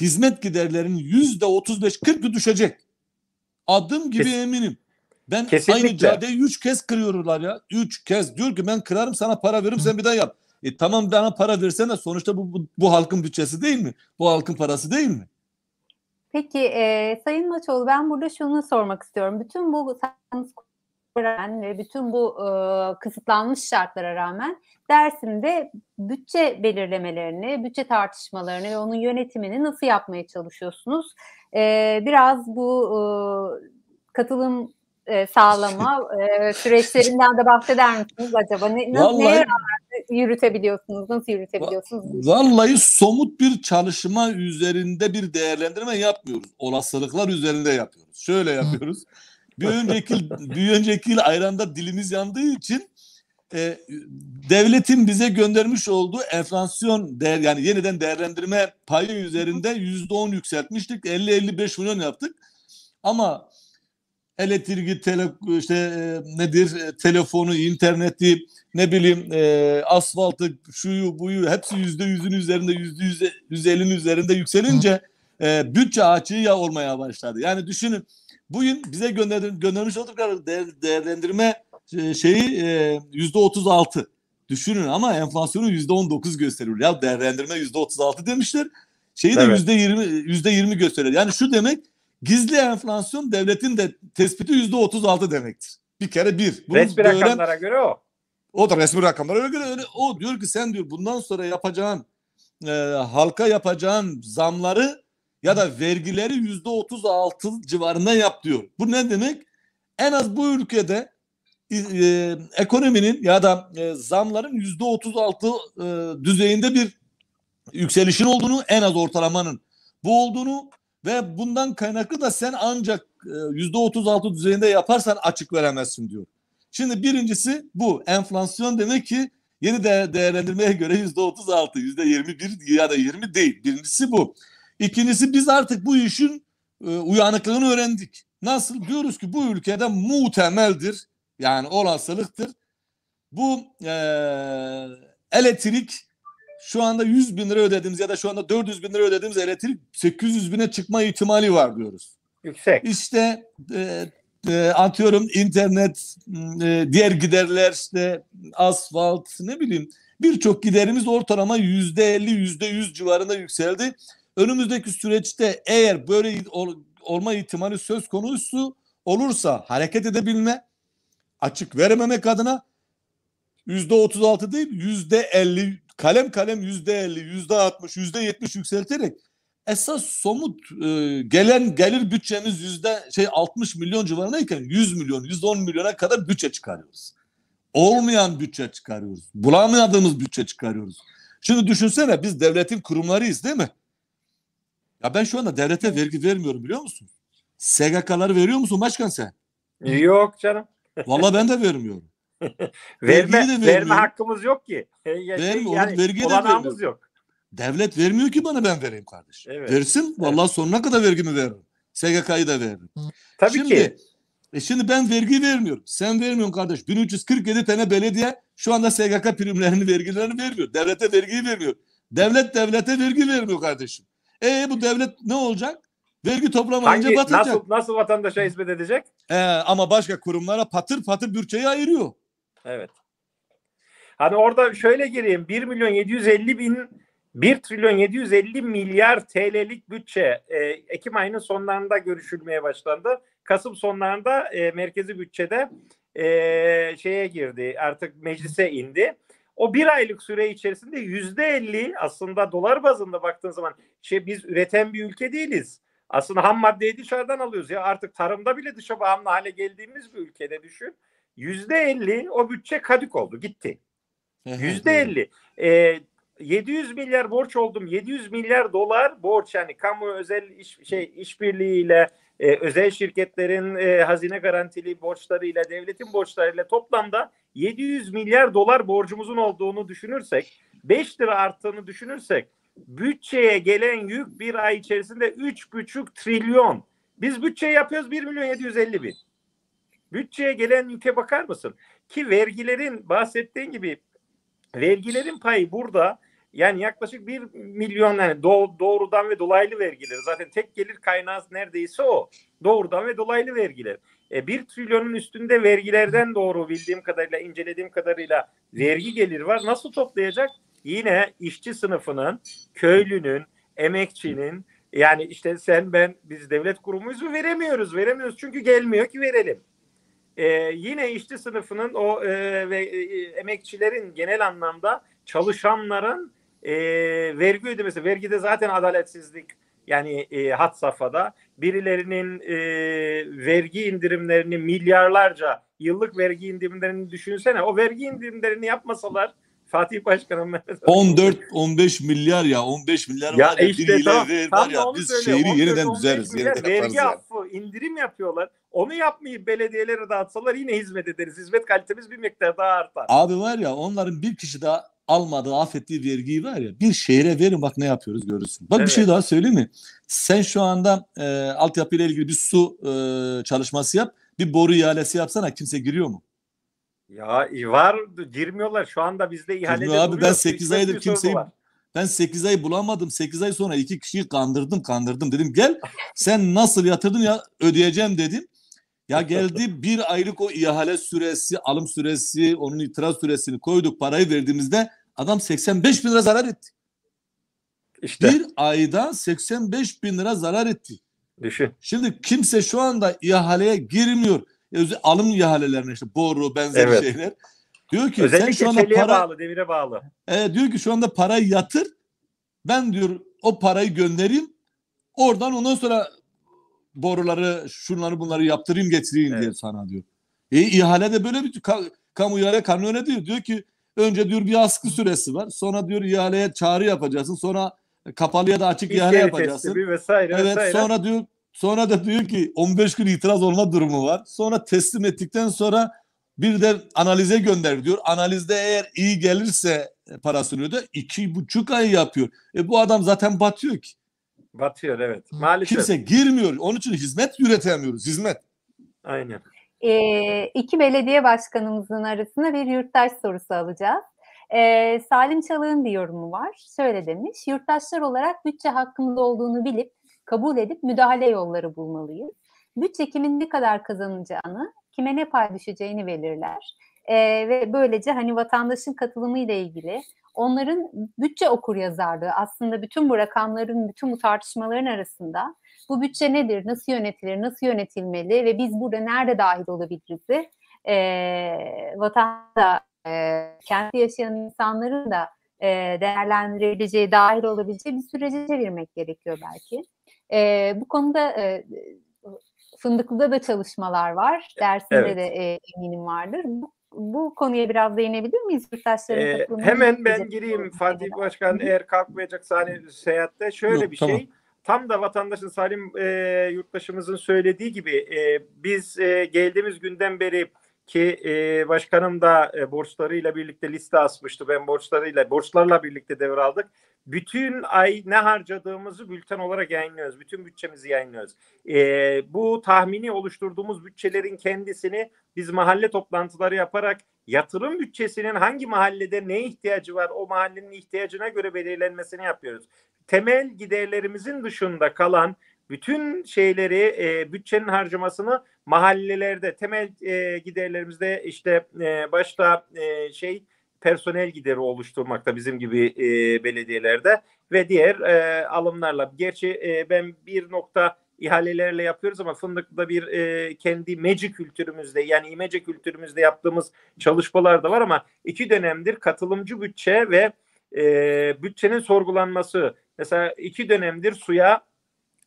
S3: hizmet giderlerinin yüzde 35-40'ı düşecek. Adım gibi Kesin. eminim. Ben Kesinlikle. aynı caddeyi üç kez kırıyorlar ya. Üç kez. Diyor ki ben kırarım sana para veririm sen bir daha yap. E tamam bana para versen de sonuçta bu, bu, bu halkın bütçesi değil mi? Bu halkın parası değil mi?
S1: Peki e, Sayın Maçoğlu ben burada şunu sormak istiyorum. Bütün bu rağmen ve bütün bu e, kısıtlanmış şartlara rağmen dersinde bütçe belirlemelerini, bütçe tartışmalarını ve onun yönetimini nasıl yapmaya çalışıyorsunuz? E, biraz bu e, katılım e, sağlama [laughs] e, süreçlerinden de bahseder misiniz acaba? Ne, vallahi, neye rağmen yürütebiliyorsunuz? Nasıl yürütebiliyorsunuz?
S3: Vallahi somut bir çalışma üzerinde bir değerlendirme yapmıyoruz. Olasılıklar üzerinde yapıyoruz. Şöyle yapıyoruz. Hı
S1: bir önceki yıl,
S3: bir önceki yıl ayranda dilimiz yandığı için e, devletin bize göndermiş olduğu enflasyon değer yani yeniden değerlendirme payı üzerinde yüzde on yükseltmiştik. 50-55 milyon yaptık. Ama elektriği, tele, işte e, nedir e, telefonu, interneti, ne bileyim e, asfaltı, şuyu, buyu hepsi yüzde yüzün üzerinde, yüzde yüz elinin üzerinde yükselince e, bütçe açığı ya olmaya başladı. Yani düşünün Bugün bize gönder, göndermiş oldukları değerlendirme e, şeyi e, yüzde otuz altı. Düşünün ama enflasyonu yüzde on dokuz gösteriyor. Ya değerlendirme yüzde otuz altı demişler. Şeyi de yüzde yirmi yüzde yirmi gösteriyor. Yani şu demek gizli enflasyon devletin de tespiti yüzde otuz altı demektir. Bir kere bir. Bunu resmi öğren... rakamlara göre o. O da resmi rakamlara göre öyle. O diyor ki sen diyor bundan sonra yapacağın e, halka yapacağın zamları ya da vergileri yüzde otuz altı civarında yap diyor. Bu ne demek? En az bu ülkede e, ekonominin ya da e, zamların yüzde otuz altı e, düzeyinde bir yükselişin olduğunu en az ortalamanın bu olduğunu ve bundan kaynaklı da sen ancak e, yüzde otuz altı düzeyinde yaparsan açık veremezsin diyor. Şimdi birincisi bu enflasyon demek ki yeni de değerlendirmeye göre yüzde otuz altı, yüzde yirmi bir ya da yirmi değil. Birincisi bu. İkincisi biz artık bu işin e, uyanıklığını öğrendik. Nasıl diyoruz ki bu ülkede muhtemeldir yani olasılıktır. Bu e, elektrik şu anda 100 bin lira ödediğimiz ya da şu anda 400 bin lira ödediğimiz elektrik 800 bine çıkma ihtimali var diyoruz.
S2: Yüksek. İşte
S3: e, e, atıyorum internet, e, diğer giderler işte asfalt ne bileyim birçok giderimiz ortalama yüzde elli yüzde yüz civarında yükseldi. Önümüzdeki süreçte eğer böyle ol, olma ihtimali söz konusu olursa hareket edebilme, açık verememek adına yüzde otuz altı değil yüzde elli kalem kalem yüzde elli yüzde altmış yüzde yetmiş yükselterek esas somut e, gelen gelir bütçemiz yüzde şey 60 milyon civarındayken 100 milyon 110 milyona kadar bütçe çıkarıyoruz. Olmayan bütçe çıkarıyoruz. Bulamadığımız bütçe çıkarıyoruz. Şimdi düşünsene biz devletin kurumlarıyız değil mi? Ya ben şu anda devlete vergi vermiyorum biliyor musun? SGK'ları veriyor musun başkan sen? E, yok canım. Valla ben de vermiyorum. [laughs] verme, de verme hakkımız
S2: yok ki. [laughs] Yani, verme, yani, vergi de vermiyorum. yok.
S3: Devlet vermiyor ki bana ben vereyim kardeş.
S2: Evet. Versin
S3: vallahi evet. sonuna kadar vergimi veririm. SGK'yı da veririm. Tabii şimdi, ki. E şimdi ben vergi vermiyorum. Sen vermiyorsun kardeş. 1347 tane belediye şu anda SGK primlerini, vergilerini vermiyor. Devlete vergiyi vermiyor. Devlet devlete vergi vermiyor kardeşim. E bu devlet ne olacak? Vergi toplamayınca Hangi, batacak. Nasıl,
S2: nasıl vatandaşa hizmet edecek? E, ama başka kurumlara patır patır bütçeyi ayırıyor. Evet. Hani orada şöyle gireyim. 1 milyon 750 bin 1 trilyon 750 milyar TL'lik bütçe e, Ekim ayının sonlarında görüşülmeye başlandı. Kasım sonlarında e, merkezi bütçede e, şeye girdi artık meclise indi. O bir aylık süre içerisinde yüzde elli aslında dolar bazında baktığın zaman şey biz üreten bir ülke değiliz. Aslında ham maddeyi dışarıdan alıyoruz ya artık tarımda bile dışa bağımlı hale geldiğimiz bir ülkede düşün. Yüzde elli o bütçe kadük oldu gitti. Yüzde elli. 700 ee, milyar borç oldum. 700 milyar dolar borç yani kamu özel iş, şey işbirliğiyle e, özel şirketlerin e, hazine garantili borçlarıyla devletin borçlarıyla toplamda 700 milyar dolar borcumuzun olduğunu düşünürsek, 5 lira arttığını düşünürsek bütçeye gelen yük bir ay içerisinde 3,5 trilyon. Biz bütçe yapıyoruz 1 milyon 750 bin. Bütçeye gelen yüke bakar mısın? Ki vergilerin bahsettiğin gibi vergilerin payı burada yani yaklaşık 1 milyon yani do- doğrudan ve dolaylı vergileri zaten tek gelir kaynağı neredeyse o. Doğrudan ve dolaylı vergiler. E, 1 trilyonun üstünde vergilerden doğru bildiğim kadarıyla, incelediğim kadarıyla vergi gelir var. Nasıl toplayacak? Yine işçi sınıfının, köylünün, emekçinin yani işte sen ben biz devlet kurumuyuz mu veremiyoruz. Veremiyoruz çünkü gelmiyor ki verelim. E, yine işçi sınıfının o e, ve e, emekçilerin genel anlamda çalışanların e, vergi ödemesi. Vergide zaten adaletsizlik yani e, hat safhada birilerinin e, vergi indirimlerini milyarlarca yıllık vergi indirimlerini düşünsene. O vergi indirimlerini yapmasalar Fatih Başkanım
S3: 14 15 milyar ya
S2: 15 milyar ya var ya işte biriyle tam, ver, tam var ya biz şehri 14, yeniden düzeriz. Milyar, yeniden vergi yani. affı indirim yapıyorlar. Onu yapmayıp belediyelere dağıtsalar yine hizmet ederiz. Hizmet kalitemiz bir miktar daha artar.
S3: Abi var ya onların bir kişi daha almadığı, affettiği vergiyi var ya bir şehre verin bak ne yapıyoruz görürsün. Bak evet. bir şey daha söyleyeyim mi? Sen şu anda e, altyapıyla ilgili bir su e, çalışması yap. Bir boru ihalesi yapsana kimse giriyor mu?
S2: Ya var girmiyorlar şu anda bizde ihale. Girmiyor abi duruyor. ben 8 aydır kimseyi
S3: ben 8 ay bulamadım. 8 ay sonra iki kişiyi kandırdım kandırdım dedim gel sen nasıl yatırdın ya ödeyeceğim dedim. Ya geldi bir aylık o ihale süresi, alım süresi, onun itiraz süresini koyduk, parayı verdiğimizde adam 85 bin lira zarar etti. İşte. Bir ayda 85 bin lira zarar etti. Düşün. Şimdi kimse şu anda ihaleye girmiyor. E, alım ihalelerine işte boru benzeri evet. şeyler. Diyor ki Özellikle sen şu anda para bağlı,
S2: demire bağlı.
S3: E, diyor ki şu anda parayı yatır. Ben diyor o parayı göndereyim. Oradan ondan sonra boruları şunları bunları yaptırayım getireyim evet. diye sana diyor. E ihale de böyle bir ka, kamu ihale kanunu diyor. Diyor ki önce diyor bir askı süresi var. Sonra diyor ihaleye çağrı yapacaksın. Sonra kapalı ya da açık bir ihale yapacaksın. Vesaire, evet vesaire. sonra diyor sonra da diyor ki 15 gün itiraz olma durumu var. Sonra teslim ettikten sonra bir de analize gönder diyor. Analizde eğer iyi gelirse e, parasını öde. iki buçuk ay yapıyor. E bu adam zaten batıyor ki.
S2: Batıyor evet.
S3: Maalesef. Kimse girmiyor. Onun için hizmet üretemiyoruz. Hizmet. Aynen.
S1: Ee, iki belediye başkanımızın arasında bir yurttaş sorusu alacağız. Ee, Salim Çalık'ın bir yorumu var. Şöyle demiş. Yurttaşlar olarak bütçe hakkımız olduğunu bilip kabul edip müdahale yolları bulmalıyız. Bütçe kimin ne kadar kazanacağını, kime ne pay düşeceğini belirler. Ee, ve böylece hani vatandaşın katılımıyla ilgili onların bütçe okur yazarlığı aslında bütün bu rakamların, bütün bu tartışmaların arasında bu bütçe nedir, nasıl yönetilir, nasıl yönetilmeli ve biz burada nerede dahil olabiliriz? E, vatanda e, kendi yaşayan insanların da e, değerlendirebileceği, dahil olabileceği bir sürece çevirmek gerekiyor belki. E, bu konuda e, Fındıklı'da da çalışmalar var. Dersinde evet. de e, eminim vardır. Bu bu konuya biraz değinebilir miyiz Beşiktaşların ee, Hemen
S2: ben gireyim Fatih Başkan eğer kalkmayacaksa hani seyahatte şöyle Yok, bir tamam. şey. Tam da vatandaşın Salim e, yurttaşımızın söylediği gibi e, biz e, geldiğimiz günden beri ki e, başkanım da e, borçlarıyla birlikte liste asmıştı. Ben borçlarıyla borçlarla birlikte devraldık bütün ay ne harcadığımızı bülten olarak yayınlıyoruz. Bütün bütçemizi yayınlıyoruz. E, bu tahmini oluşturduğumuz bütçelerin kendisini biz mahalle toplantıları yaparak yatırım bütçesinin hangi mahallede ne ihtiyacı var o mahallenin ihtiyacına göre belirlenmesini yapıyoruz. Temel giderlerimizin dışında kalan bütün şeyleri e, bütçenin harcamasını mahallelerde temel e, giderlerimizde işte e, başta e, şey personel gideri oluşturmakta bizim gibi e, belediyelerde ve diğer e, alımlarla. Gerçi e, ben bir nokta ihalelerle yapıyoruz ama Fındıklı'da bir e, kendi meci kültürümüzde yani imece kültürümüzde yaptığımız çalışmalar da var ama iki dönemdir katılımcı bütçe ve e, bütçenin sorgulanması. Mesela iki dönemdir suya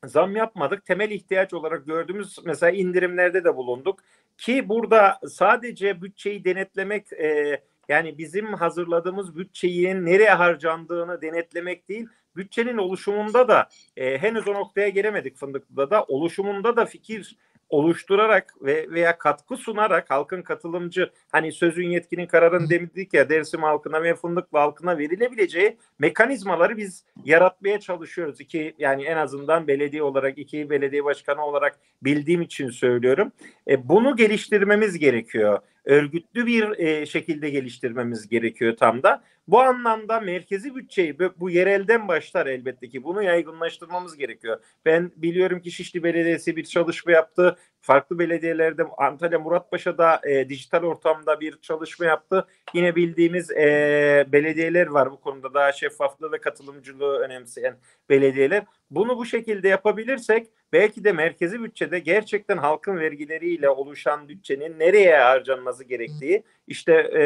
S2: zam yapmadık. Temel ihtiyaç olarak gördüğümüz mesela indirimlerde de bulunduk. Ki burada sadece bütçeyi denetlemek e, yani bizim hazırladığımız bütçeyi nereye harcandığını denetlemek değil, bütçenin oluşumunda da e, henüz o noktaya gelemedik Fındıklı'da da oluşumunda da fikir oluşturarak ve veya katkı sunarak halkın katılımcı hani sözün yetkinin kararın demedik ya Dersim halkına ve Fındıklı halkına verilebileceği mekanizmaları biz yaratmaya çalışıyoruz. İki yani en azından belediye olarak iki belediye başkanı olarak bildiğim için söylüyorum. E, bunu geliştirmemiz gerekiyor örgütlü bir e, şekilde geliştirmemiz gerekiyor tam da. Bu anlamda merkezi bütçeyi bu yerelden başlar elbette ki bunu yaygınlaştırmamız gerekiyor. Ben biliyorum ki Şişli Belediyesi bir çalışma yaptı. Farklı belediyelerde Antalya Muratpaşa'da e, dijital ortamda bir çalışma yaptı. Yine bildiğimiz e, belediyeler var bu konuda daha şeffaflığı ve katılımcılığı önemseyen belediyeler. Bunu bu şekilde yapabilirsek belki de merkezi bütçede gerçekten halkın vergileriyle oluşan bütçenin nereye harcanması gerektiği işte e,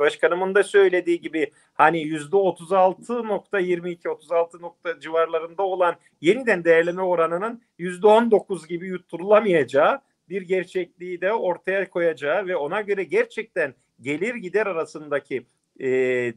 S2: başkanımın da söylediği gibi hani yüzde 36.22 36 civarlarında olan yeniden değerleme oranının yüzde 19 gibi yutturulamayacağı bir gerçekliği de ortaya koyacağı ve ona göre gerçekten gelir gider arasındaki e,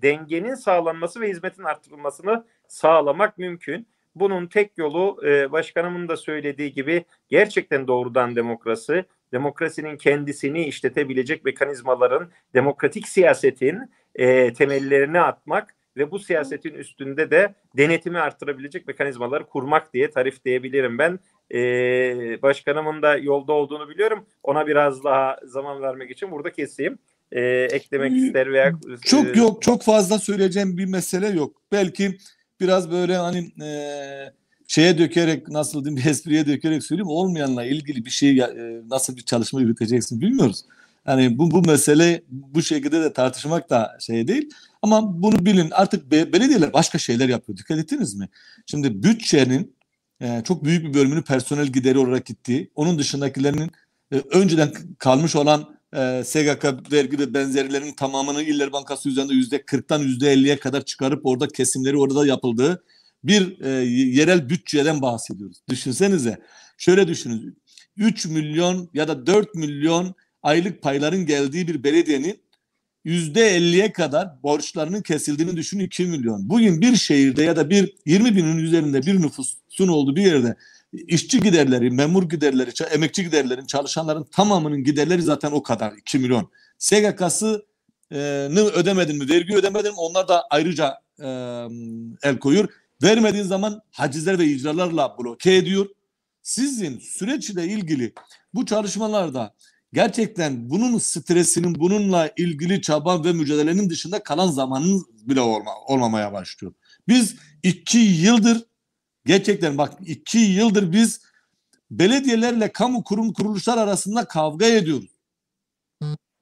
S2: dengenin sağlanması ve hizmetin arttırılmasını sağlamak mümkün. Bunun tek yolu e, başkanımın da söylediği gibi gerçekten doğrudan demokrasi, demokrasinin kendisini işletebilecek mekanizmaların, demokratik siyasetin e, temellerini atmak ve bu siyasetin üstünde de denetimi arttırabilecek mekanizmaları kurmak diye tarif diyebilirim. ben. Ee, başkanımın da yolda olduğunu biliyorum. Ona biraz daha zaman vermek için burada keseyim. E, ee, eklemek ister veya çok e, yok
S3: çok fazla söyleyeceğim bir mesele yok. Belki biraz böyle hani e, şeye dökerek nasıl diyeyim bir espriye dökerek söyleyeyim olmayanla ilgili bir şey e, nasıl bir çalışma yürüteceksin bilmiyoruz. Yani bu, bu mesele bu şekilde de tartışmak da şey değil. Ama bunu bilin artık be, belediyeler başka şeyler yapıyor. Dikkat ettiniz mi? Şimdi bütçenin e, çok büyük bir bölümünü personel gideri olarak gittiği, onun dışındakilerinin e, önceden kalmış olan e, SGK vergi ve benzerlerinin tamamını İller Bankası üzerinde yüzde 40'tan yüzde 50'ye kadar çıkarıp orada kesimleri orada yapıldığı bir e, yerel bütçeden bahsediyoruz. Düşünsenize şöyle düşünün 3 milyon ya da 4 milyon aylık payların geldiği bir belediyenin %50'ye kadar borçlarının kesildiğini düşünün. 2 milyon. Bugün bir şehirde ya da bir 20 binin üzerinde bir nüfusun olduğu bir yerde işçi giderleri, memur giderleri, emekçi giderlerin, çalışanların tamamının giderleri zaten o kadar 2 milyon. SGK'sı e, ödemedin mi, vergi ödemedin mi onlar da ayrıca e, el koyuyor. Vermediğin zaman hacizler ve icralarla bloke ediyor. Sizin süreçle ilgili bu çalışmalarda gerçekten bunun stresinin, bununla ilgili çaba ve mücadelenin dışında kalan zamanınız bile olma, olmamaya başlıyor. Biz iki yıldır gerçekten bak iki yıldır biz belediyelerle kamu kurum kuruluşlar arasında kavga ediyoruz.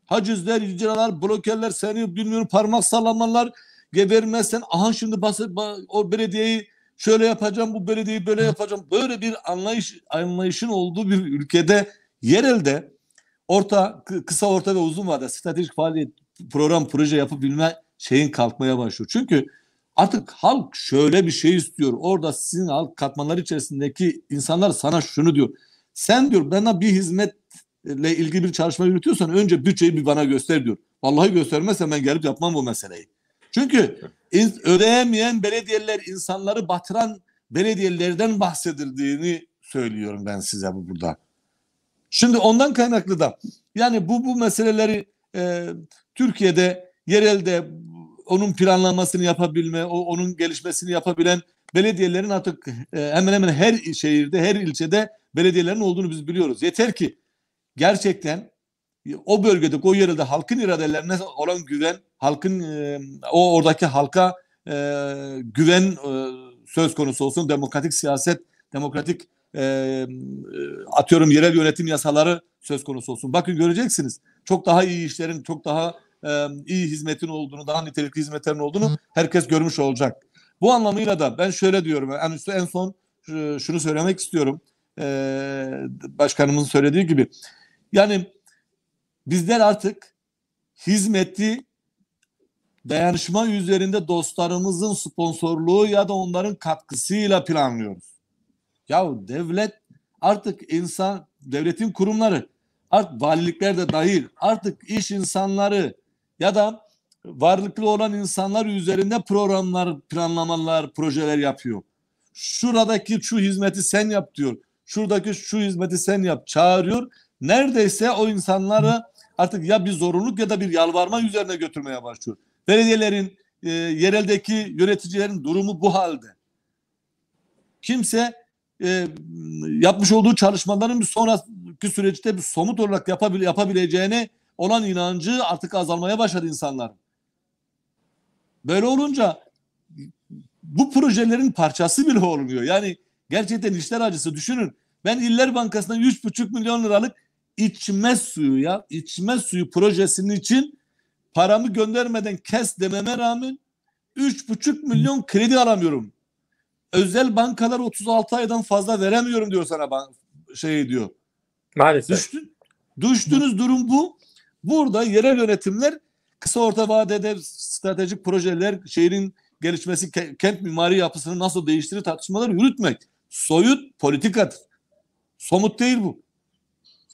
S3: Hacizler, icralar, blokerler, seni bilmiyorum parmak sallamalar, Gebermezsen aha şimdi basit o belediyeyi şöyle yapacağım, bu belediyeyi böyle yapacağım. Böyle bir anlayış anlayışın olduğu bir ülkede yerelde orta kısa orta ve uzun vadede stratejik faaliyet program proje yapabilme şeyin kalkmaya başlıyor. Çünkü artık halk şöyle bir şey istiyor. Orada sizin halk katmanları içerisindeki insanlar sana şunu diyor. Sen diyor bana bir hizmetle ilgili bir çalışma yürütüyorsan önce bütçeyi bir bana göster diyor. Vallahi göstermezsen ben gelip yapmam bu meseleyi. Çünkü ödeyemeyen belediyeler insanları batıran belediyelerden bahsedildiğini söylüyorum ben size bu burada. Şimdi ondan kaynaklı da yani bu bu meseleleri e, Türkiye'de yerelde onun planlanmasını yapabilme, o, onun gelişmesini yapabilen belediyelerin artık e, hemen hemen her şehirde, her ilçede belediyelerin olduğunu biz biliyoruz. Yeter ki gerçekten o bölgede, o yerelde halkın iradelerine olan güven, halkın e, o oradaki halka e, güven e, söz konusu olsun. Demokratik siyaset, demokratik atıyorum yerel yönetim yasaları söz konusu olsun. Bakın göreceksiniz çok daha iyi işlerin, çok daha iyi hizmetin olduğunu, daha nitelikli hizmetlerin olduğunu herkes görmüş olacak. Bu anlamıyla da ben şöyle diyorum, en üstü en son şunu söylemek istiyorum. başkanımızın söylediği gibi. Yani Bizler artık hizmeti dayanışma üzerinde dostlarımızın sponsorluğu ya da onların katkısıyla planlıyoruz. Ya devlet artık insan, devletin kurumları, artık valilikler de dahil, artık iş insanları ya da varlıklı olan insanlar üzerinde programlar, planlamalar, projeler yapıyor. Şuradaki şu hizmeti sen yap diyor. Şuradaki şu hizmeti sen yap çağırıyor. Neredeyse o insanları artık ya bir zorunluluk ya da bir yalvarma üzerine götürmeye başlıyor. Belediyelerin, e, yereldeki yöneticilerin durumu bu halde. Kimse e, yapmış olduğu çalışmaların bir sonraki süreçte bir somut olarak yapabil yapabileceğine olan inancı artık azalmaya başladı insanlar. Böyle olunca bu projelerin parçası bile olmuyor. Yani gerçekten işler acısı. Düşünün ben İller Bankası'na 3,5 milyon liralık içme suyu ya içme suyu projesinin için paramı göndermeden kes dememe rağmen 3,5 milyon kredi alamıyorum. Özel bankalar 36 aydan fazla veremiyorum diyor sana bank şey diyor. Maalesef. Düştün, düştüğünüz durum bu. Burada yerel yönetimler kısa orta vadede stratejik projeler, şehrin gelişmesi, kent mimari yapısını nasıl değiştirir tartışmaları yürütmek. Soyut politikadır. Somut değil bu.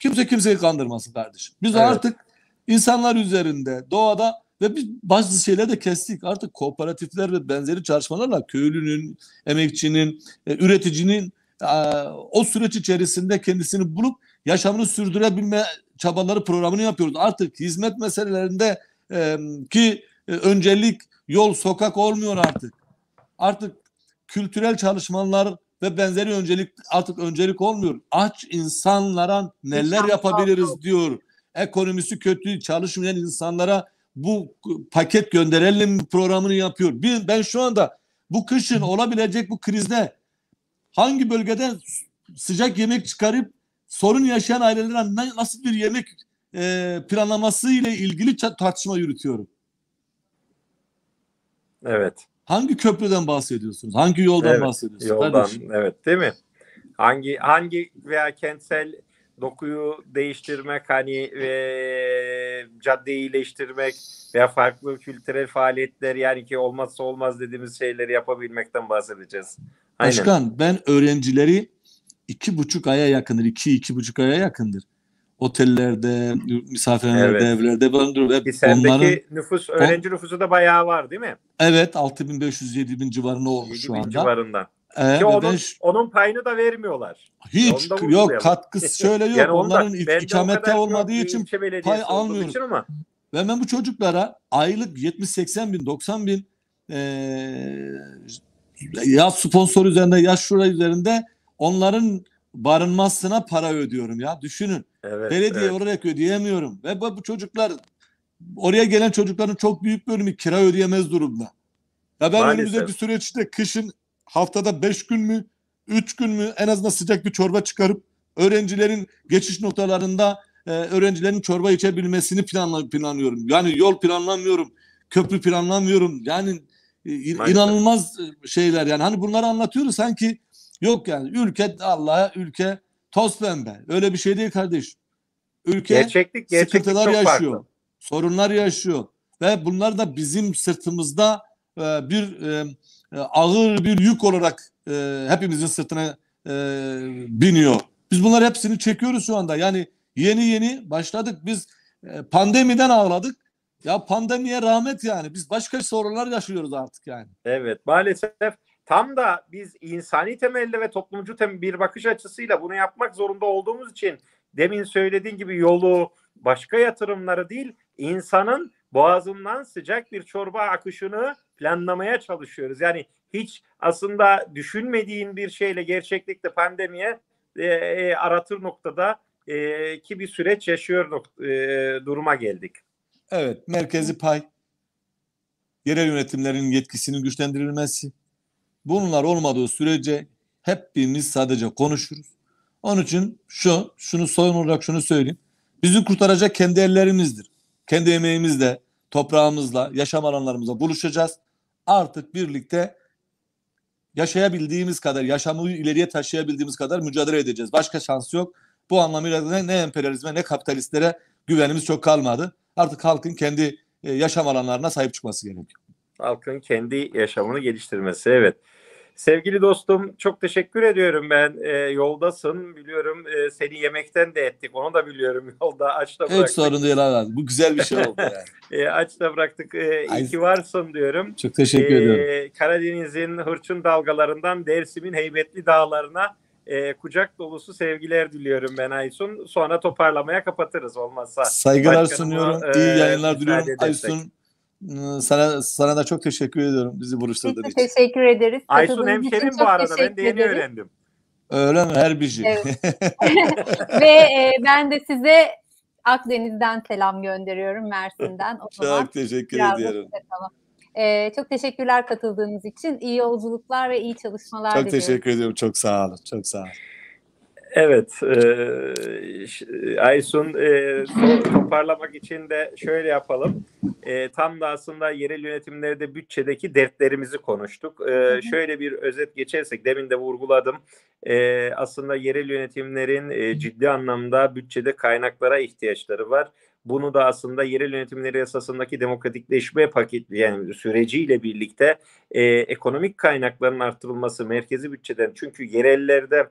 S3: Kimse kimseyi kandırmasın kardeşim. Biz evet. artık insanlar üzerinde, doğada ve biz bazı şeyleri de kestik. Artık kooperatifler ve benzeri çalışmalarla köylünün, emekçinin, e, üreticinin e, o süreç içerisinde kendisini bulup yaşamını sürdürebilme çabaları programını yapıyoruz. Artık hizmet meselelerinde e, ki e, öncelik yol, sokak olmuyor artık. Artık kültürel çalışmalar ve benzeri öncelik artık öncelik olmuyor. Aç insanlara neler yapabiliriz diyor. Ekonomisi kötü çalışmayan insanlara bu paket gönderelim programını yapıyor. ben şu anda bu kışın olabilecek bu krizde hangi bölgede sıcak yemek çıkarıp sorun yaşayan ailelere nasıl bir yemek e, planlaması ile ilgili tartışma yürütüyorum. Evet. Hangi köprüden bahsediyorsunuz? Hangi yoldan evet, bahsediyorsunuz? Yoldan, kardeşim?
S2: evet değil mi? Hangi hangi veya kentsel dokuyu değiştirmek hani e, caddeyi iyileştirmek veya farklı kültürel faaliyetler yani ki olmazsa olmaz dediğimiz şeyleri yapabilmekten bahsedeceğiz. Aynen.
S3: Başkan ben öğrencileri iki buçuk aya yakındır, iki iki buçuk aya yakındır otellerde, misafirhanelerde, evet. evlerde falan duruyor. Onların,
S2: nüfus, öğrenci on, nüfusu da bayağı var değil mi?
S3: Evet 6500-7000 civarında olmuş şu anda. civarında. Ee, Ki onun, ben,
S2: onun payını da vermiyorlar. Hiç da yok katkısı şöyle [laughs] yok. yani Onların onda,
S3: ikamette olmadığı için şey pay almıyoruz. Için ama. Ve ben bu çocuklara aylık 70-80 bin, 90 bin e, ee, yaş sponsor üzerinde, ya şura üzerinde onların barınmasına para ödüyorum ya. Düşünün. Evet, Belediye evet. olarak ödeyemiyorum. Ve bu çocuklar oraya gelen çocukların çok büyük bölümü kira ödeyemez durumda. Ya ben Maalesef. önümüzdeki süreçte kışın haftada beş gün mü, üç gün mü en azından sıcak bir çorba çıkarıp öğrencilerin geçiş noktalarında e, öğrencilerin çorba içebilmesini planla, planlıyorum. Yani yol planlamıyorum, köprü planlamıyorum. Yani e, inanılmaz e, şeyler yani. Hani bunları anlatıyoruz sanki yok yani ülke Allah'a ülke Toz pembe. Öyle bir şey değil kardeş. Ülke gerçeklik, gerçeklik sıkıntılar yaşıyor. Farklı. Sorunlar yaşıyor. Ve bunlar da bizim sırtımızda e, bir e, e, ağır bir yük olarak e, hepimizin sırtına e, biniyor. Biz bunları hepsini çekiyoruz şu anda. Yani yeni yeni başladık. Biz e, pandemiden ağladık. Ya pandemiye rahmet yani. Biz başka sorunlar yaşıyoruz artık yani.
S2: Evet maalesef Tam da biz insani temelli ve toplumcu tem bir bakış açısıyla bunu yapmak zorunda olduğumuz için demin söylediğin gibi yolu başka yatırımları değil insanın boğazından sıcak bir çorba akışını planlamaya çalışıyoruz. Yani hiç aslında düşünmediğin bir şeyle gerçeklikte pandemiye e, e, aratır noktada e, ki bir süreç yaşıyor e, duruma geldik.
S3: Evet, merkezi pay, yerel yönetimlerin yetkisinin güçlendirilmesi, Bunlar olmadığı sürece hepimiz sadece konuşuruz. Onun için şu, şunu son olarak şunu söyleyeyim. Bizi kurtaracak kendi ellerimizdir. Kendi emeğimizle, toprağımızla, yaşam alanlarımızla buluşacağız. Artık birlikte yaşayabildiğimiz kadar, yaşamı ileriye taşıyabildiğimiz kadar mücadele edeceğiz. Başka şans yok. Bu anlamıyla ne, ne emperyalizme ne kapitalistlere güvenimiz çok kalmadı. Artık halkın kendi e, yaşam alanlarına sahip çıkması gerekiyor.
S2: Halkın kendi yaşamını geliştirmesi evet. Sevgili dostum çok teşekkür ediyorum ben e, yoldasın biliyorum e, seni yemekten de ettik onu da biliyorum [laughs] yolda açta bıraktık. Hiç sorun
S3: değil abi bu güzel bir şey oldu yani.
S2: [laughs] e, ee, açta bıraktık e, iyi ki varsın diyorum. Çok teşekkür e, ediyorum. Karadeniz'in hırçın dalgalarından Dersim'in heybetli dağlarına e, kucak dolusu sevgiler diliyorum ben Aysun. Sonra toparlamaya kapatırız olmazsa. Saygılar sunuyorum. E, iyi yayınlar diliyorum Aysun
S3: sana sana da çok teşekkür ediyorum bizi buluşturduğun için.
S1: Teşekkür ederiz. Aysun hemşerim bu arada ben de yeni
S2: öğrendim.
S3: Öyle mi? Her bir şey. Evet.
S1: [laughs] [laughs] Ve e, ben de size Akdeniz'den selam gönderiyorum Mersin'den. O çok teşekkür ediyorum. Ee, çok teşekkürler katıldığınız için. İyi yolculuklar ve iyi çalışmalar çok diliyorum. Çok
S2: teşekkür ediyorum. Çok sağ olun. Çok sağ olun. Evet, e, e, Aysun e, toparlamak için de şöyle yapalım. E, tam da aslında yerel yönetimlerde bütçedeki dertlerimizi konuştuk. E, şöyle bir özet geçersek, demin de vurguladım. E, aslında yerel yönetimlerin e, ciddi anlamda bütçede kaynaklara ihtiyaçları var. Bunu da aslında yerel yönetimleri yasasındaki demokratikleşme paketi yani süreciyle birlikte e, ekonomik kaynakların artırılması merkezi bütçeden. Çünkü yerellerde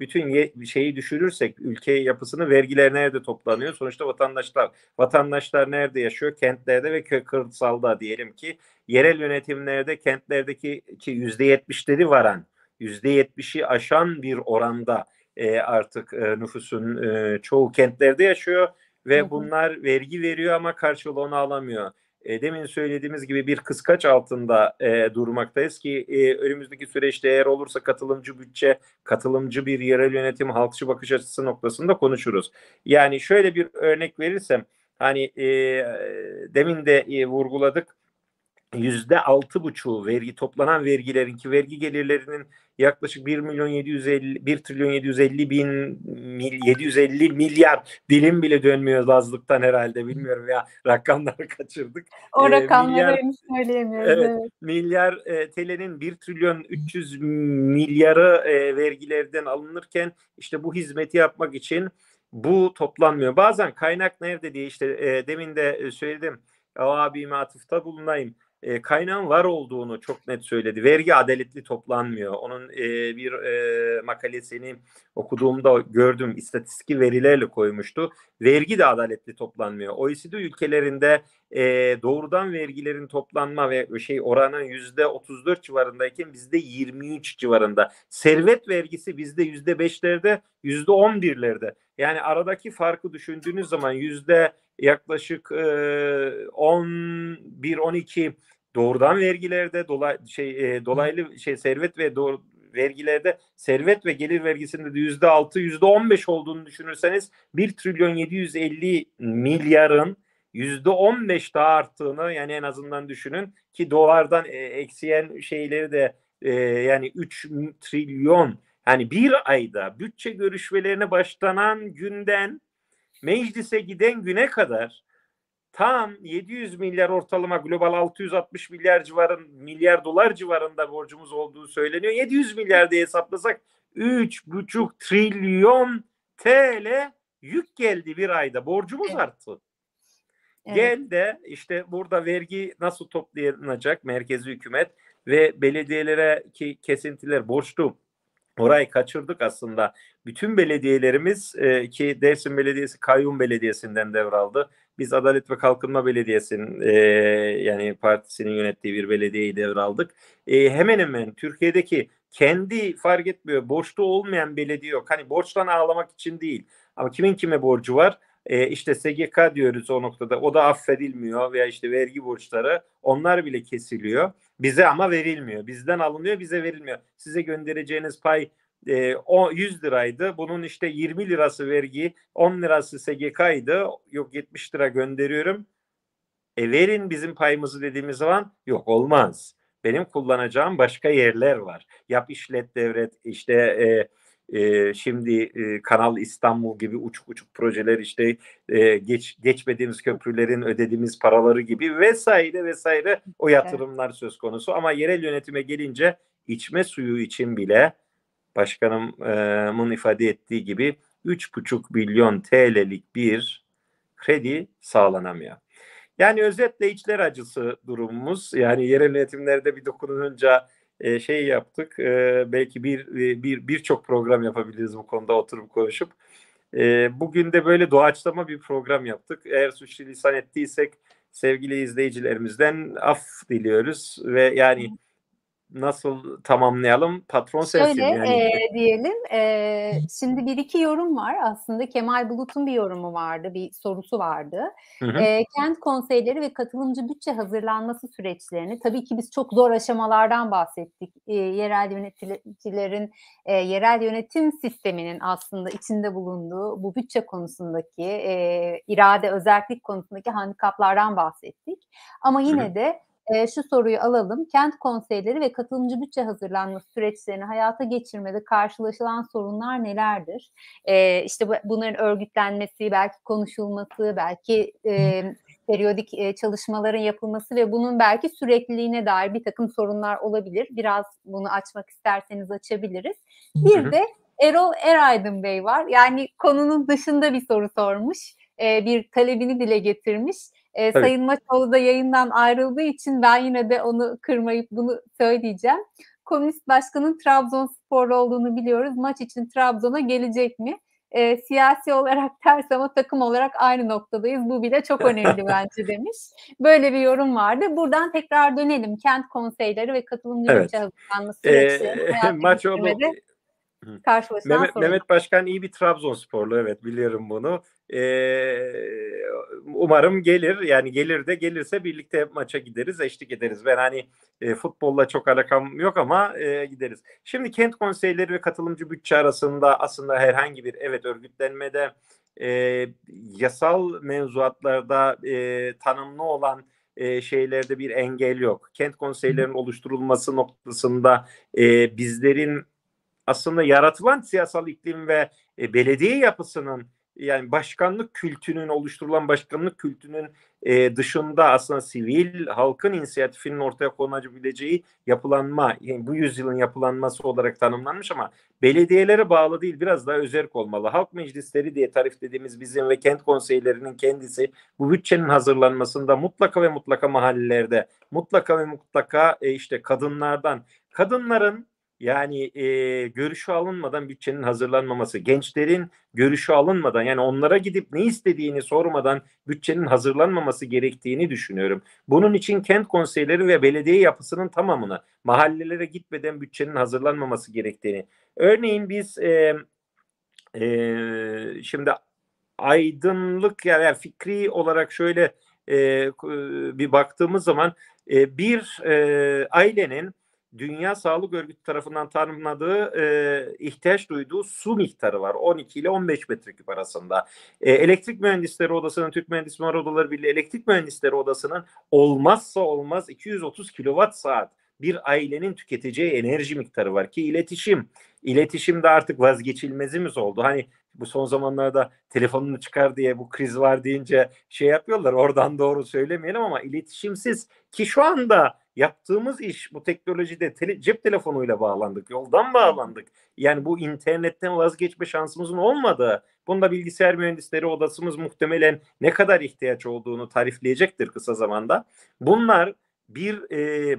S2: bütün ye, şeyi düşürürsek ülke yapısını vergiler nerede toplanıyor? Sonuçta vatandaşlar vatandaşlar nerede yaşıyor? Kentlerde ve kırsalda diyelim ki yerel yönetimlerde kentlerdeki ki %70'leri varan %70'i aşan bir oranda e, artık e, nüfusun e, çoğu kentlerde yaşıyor ve bunlar vergi veriyor ama karşılığını alamıyor e, demin söylediğimiz gibi bir kıskaç altında e, durmaktayız ki e, önümüzdeki süreçte eğer olursa katılımcı bütçe, katılımcı bir yerel yönetim, halkçı bakış açısı noktasında konuşuruz. Yani şöyle bir örnek verirsem hani e, demin de e, vurguladık yüzde altı buçu vergi toplanan vergilerin ki vergi gelirlerinin yaklaşık 1 milyon 750 1 trilyon 750 bin mil, 750 milyar dilim bile dönmüyor lazlıktan herhalde bilmiyorum ya rakamları [laughs] kaçırdık. O ee, rakamları milyar,
S1: söyleyemiyoruz. evet.
S2: Milyar e, TL'nin 1 trilyon 300 milyarı e, vergilerden alınırken işte bu hizmeti yapmak için bu toplanmıyor. Bazen kaynak nerede diye işte e, demin de e, söyledim. O abime atıfta bulunayım e, kaynağın var olduğunu çok net söyledi. Vergi adaletli toplanmıyor. Onun e, bir e, makalesini okuduğumda gördüm. İstatistik verilerle koymuştu. Vergi de adaletli toplanmıyor. OECD ülkelerinde e, doğrudan vergilerin toplanma ve şey oranı yüzde 34 civarındayken bizde 23 civarında. Servet vergisi bizde yüzde 5'lerde yüzde 11'lerde. Yani aradaki farkı düşündüğünüz zaman yüzde yaklaşık 11-12 doğrudan vergilerde dolay şey e, dolaylı şey servet ve doğru vergilerde servet ve gelir vergisinde de yüzde altı yüzde on beş olduğunu düşünürseniz bir trilyon yedi yüz elli milyarın yüzde on beş daha arttığını yani en azından düşünün ki dolardan e, eksiyen şeyleri de e, yani üç trilyon yani bir ayda bütçe görüşmelerine başlanan günden meclise giden güne kadar tam 700 milyar ortalama global 660 milyar civarın milyar dolar civarında borcumuz olduğu söyleniyor. 700 milyar diye hesaplasak 3,5 trilyon TL yük geldi bir ayda. Borcumuz evet. arttı. Evet. Gel de işte burada vergi nasıl toplanacak merkezi hükümet ve belediyelere ki kesintiler borçlu Orayı kaçırdık aslında. Bütün belediyelerimiz e, ki Dersim Belediyesi Kayyum Belediyesi'nden devraldı. Biz Adalet ve Kalkınma Belediyesi'nin e, yani partisinin yönettiği bir belediyeyi devraldık. E, hemen hemen Türkiye'deki kendi fark etmiyor borçlu olmayan belediye yok. Hani borçtan ağlamak için değil. Ama kimin kime borcu var? E, işte SGK diyoruz o noktada. O da affedilmiyor veya işte vergi borçları onlar bile kesiliyor. Bize ama verilmiyor. Bizden alınıyor, bize verilmiyor. Size göndereceğiniz pay e, o 100 liraydı. Bunun işte 20 lirası vergi, 10 lirası SGK'ydı. Yok 70 lira gönderiyorum. E verin bizim payımızı dediğimiz zaman yok olmaz. Benim kullanacağım başka yerler var. Yap işlet devret işte e, e, şimdi e, Kanal İstanbul gibi uçuk uçuk projeler işte e, geç geçmediğimiz köprülerin ödediğimiz paraları gibi vesaire vesaire o yatırımlar söz konusu ama yerel yönetime gelince içme suyu için bile başkanımın ifade ettiği gibi 3,5 milyon TL'lik bir kredi sağlanamıyor. Yani özetle içler acısı durumumuz. Yani yerel yönetimlerde bir dokununca e, şey yaptık. E, belki bir e, bir birçok program yapabiliriz bu konuda oturup konuşup. E, bugün de böyle doğaçlama bir program yaptık. Eğer suçlu lisan ettiysek sevgili izleyicilerimizden af diliyoruz ve yani nasıl tamamlayalım? Patron sensin Şöyle, yani. E,
S1: diyelim. E, şimdi bir iki yorum var aslında. Kemal Bulut'un bir yorumu vardı, bir sorusu vardı. Hı hı. E, kent konseyleri ve katılımcı bütçe hazırlanması süreçlerini tabii ki biz çok zor aşamalardan bahsettik. E, yerel yöneticilerin, e, yerel yönetim sisteminin aslında içinde bulunduğu bu bütçe konusundaki e, irade, özellik konusundaki handikaplardan bahsettik. Ama yine hı hı. de e, şu soruyu alalım. Kent konseyleri ve katılımcı bütçe hazırlanması süreçlerini hayata geçirmede karşılaşılan sorunlar nelerdir? E, işte bunların örgütlenmesi, belki konuşulması, belki e, periyodik e, çalışmaların yapılması ve bunun belki sürekliliğine dair bir takım sorunlar olabilir. Biraz bunu açmak isterseniz açabiliriz. Bir de Erol Eraydın Bey var. Yani konunun dışında bir soru sormuş. bir talebini dile getirmiş e, Sayın Maçoğlu da yayından ayrıldığı için ben yine de onu kırmayıp bunu söyleyeceğim. Komünist başkanın Trabzonsporlu olduğunu biliyoruz. Maç için Trabzon'a gelecek mi? E, siyasi olarak [laughs] ters ama takım olarak aynı noktadayız. Bu bile çok önemli [laughs] bence demiş. Böyle bir yorum vardı. Buradan tekrar dönelim. Kent konseyleri ve katılımcı evet. hazırlanması ee, süreci. [laughs] Maçoğlu Karşılaşılan Mehmet, sorun. Mehmet
S2: Başkan iyi bir Trabzonsporlu evet biliyorum bunu. Ee, umarım gelir yani gelir de gelirse birlikte maça gideriz eşlik ederiz. Ben hani e, futbolla çok alakam yok ama e, gideriz. Şimdi kent konseyleri ve katılımcı bütçe arasında aslında herhangi bir evet örgütlenmede e, yasal mevzuatlarda e, tanımlı olan e, şeylerde bir engel yok. Kent konseylerinin oluşturulması noktasında e, bizlerin aslında yaratılan siyasal iklim ve e, belediye yapısının yani başkanlık kültünün oluşturulan başkanlık kültünün e, dışında aslında sivil halkın inisiyatifinin ortaya konabileceği yapılanma yani bu yüzyılın yapılanması olarak tanımlanmış ama belediyelere bağlı değil biraz daha özerk olmalı. Halk meclisleri diye tarif dediğimiz bizim ve kent konseylerinin kendisi bu bütçenin hazırlanmasında mutlaka ve mutlaka mahallelerde mutlaka ve mutlaka e, işte kadınlardan kadınların yani e, görüşü alınmadan bütçenin hazırlanmaması, gençlerin görüşü alınmadan yani onlara gidip ne istediğini sormadan bütçenin hazırlanmaması gerektiğini düşünüyorum. Bunun için kent konseyleri ve belediye yapısının tamamına mahallelere gitmeden bütçenin hazırlanmaması gerektiğini. Örneğin biz e, e, şimdi aydınlık yani fikri olarak şöyle e, bir baktığımız zaman e, bir e, ailenin Dünya Sağlık Örgütü tarafından tanımladığı e, ihtiyaç duyduğu su miktarı var. 12 ile 15 metreküp arasında. E, elektrik Mühendisleri Odası'nın, Türk Mühendis Odaları Birliği Elektrik Mühendisleri Odası'nın olmazsa olmaz 230 kilowatt saat bir ailenin tüketeceği enerji miktarı var ki iletişim. İletişim de artık vazgeçilmezimiz oldu. Hani bu son zamanlarda telefonunu çıkar diye bu kriz var deyince şey yapıyorlar. Oradan doğru söylemeyelim ama iletişimsiz ki şu anda yaptığımız iş bu teknolojide tele, cep telefonuyla bağlandık, yoldan bağlandık. Yani bu internetten vazgeçme şansımızın olmadığı, bunda bilgisayar mühendisleri odasımız muhtemelen ne kadar ihtiyaç olduğunu tarifleyecektir kısa zamanda. Bunlar bir e,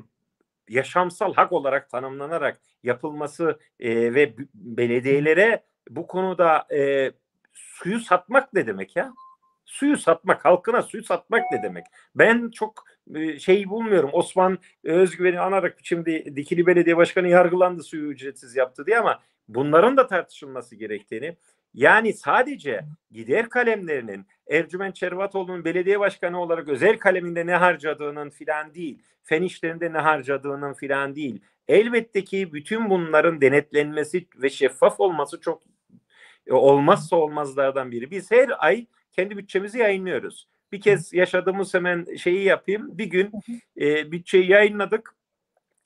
S2: yaşamsal hak olarak tanımlanarak yapılması e, ve belediyelere bu konuda e, suyu satmak ne demek ya? Suyu satmak, halkına suyu satmak ne demek? Ben çok şey bulmuyorum. Osman Özgüven'i anarak şimdi Dikili Belediye Başkanı yargılandı suyu ücretsiz yaptı diye ama bunların da tartışılması gerektiğini yani sadece gider kalemlerinin Ercüment Çervatoğlu'nun belediye başkanı olarak özel kaleminde ne harcadığının filan değil, fen işlerinde ne harcadığının filan değil. Elbette ki bütün bunların denetlenmesi ve şeffaf olması çok e, olmazsa olmazlardan biri. Biz her ay kendi bütçemizi yayınlıyoruz bir kez yaşadığımız hemen şeyi yapayım. Bir gün e, bütçeyi yayınladık.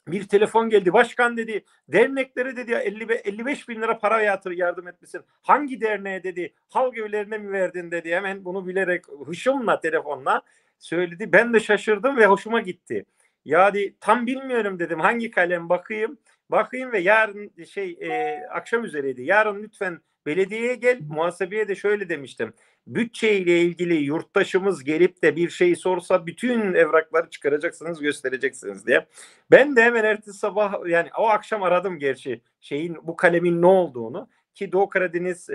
S2: Bir telefon geldi. Başkan dedi derneklere dedi 50, 55 bin lira para yatır yardım etmesin. Hangi derneğe dedi halk evlerine mi verdin dedi. Hemen bunu bilerek hışımla telefonla söyledi. Ben de şaşırdım ve hoşuma gitti. Yani tam bilmiyorum dedim hangi kalem bakayım. Bakayım ve yarın şey e, akşam üzereydi. Yarın lütfen belediyeye gel muhasebeye de şöyle demiştim bütçe ile ilgili yurttaşımız gelip de bir şey sorsa bütün evrakları çıkaracaksınız göstereceksiniz diye. Ben de hemen ertesi sabah yani o akşam aradım gerçi şeyin bu kalemin ne olduğunu ki Doğu Karadeniz e,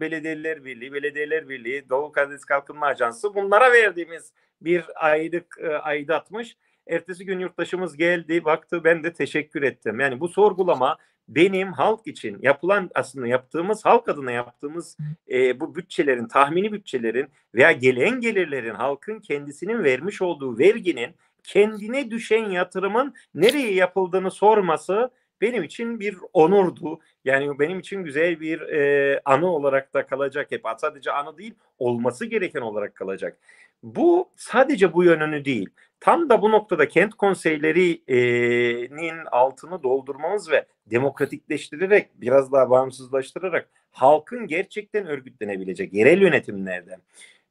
S2: Belediyeler Birliği, Belediyeler Birliği, Doğu Karadeniz Kalkınma Ajansı bunlara verdiğimiz bir aylık e, aidatmış. Ertesi gün yurttaşımız geldi, baktı ben de teşekkür ettim. Yani bu sorgulama benim halk için yapılan aslında yaptığımız halk adına yaptığımız e, bu bütçelerin tahmini bütçelerin veya gelen gelirlerin halkın kendisinin vermiş olduğu verginin kendine düşen yatırımın nereye yapıldığını sorması benim için bir onurdu. Yani benim için güzel bir e, anı olarak da kalacak hep. Sadece anı değil olması gereken olarak kalacak. Bu sadece bu yönünü değil. Tam da bu noktada kent konseylerinin altını doldurmamız ve demokratikleştirerek, biraz daha bağımsızlaştırarak halkın gerçekten örgütlenebilecek yerel yönetimlerde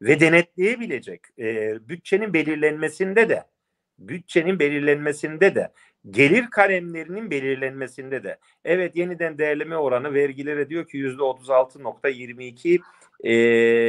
S2: ve denetleyebilecek e, bütçenin belirlenmesinde de bütçenin belirlenmesinde de gelir kalemlerinin belirlenmesinde de evet yeniden değerleme oranı vergilere diyor ki yüzde 36.22 e,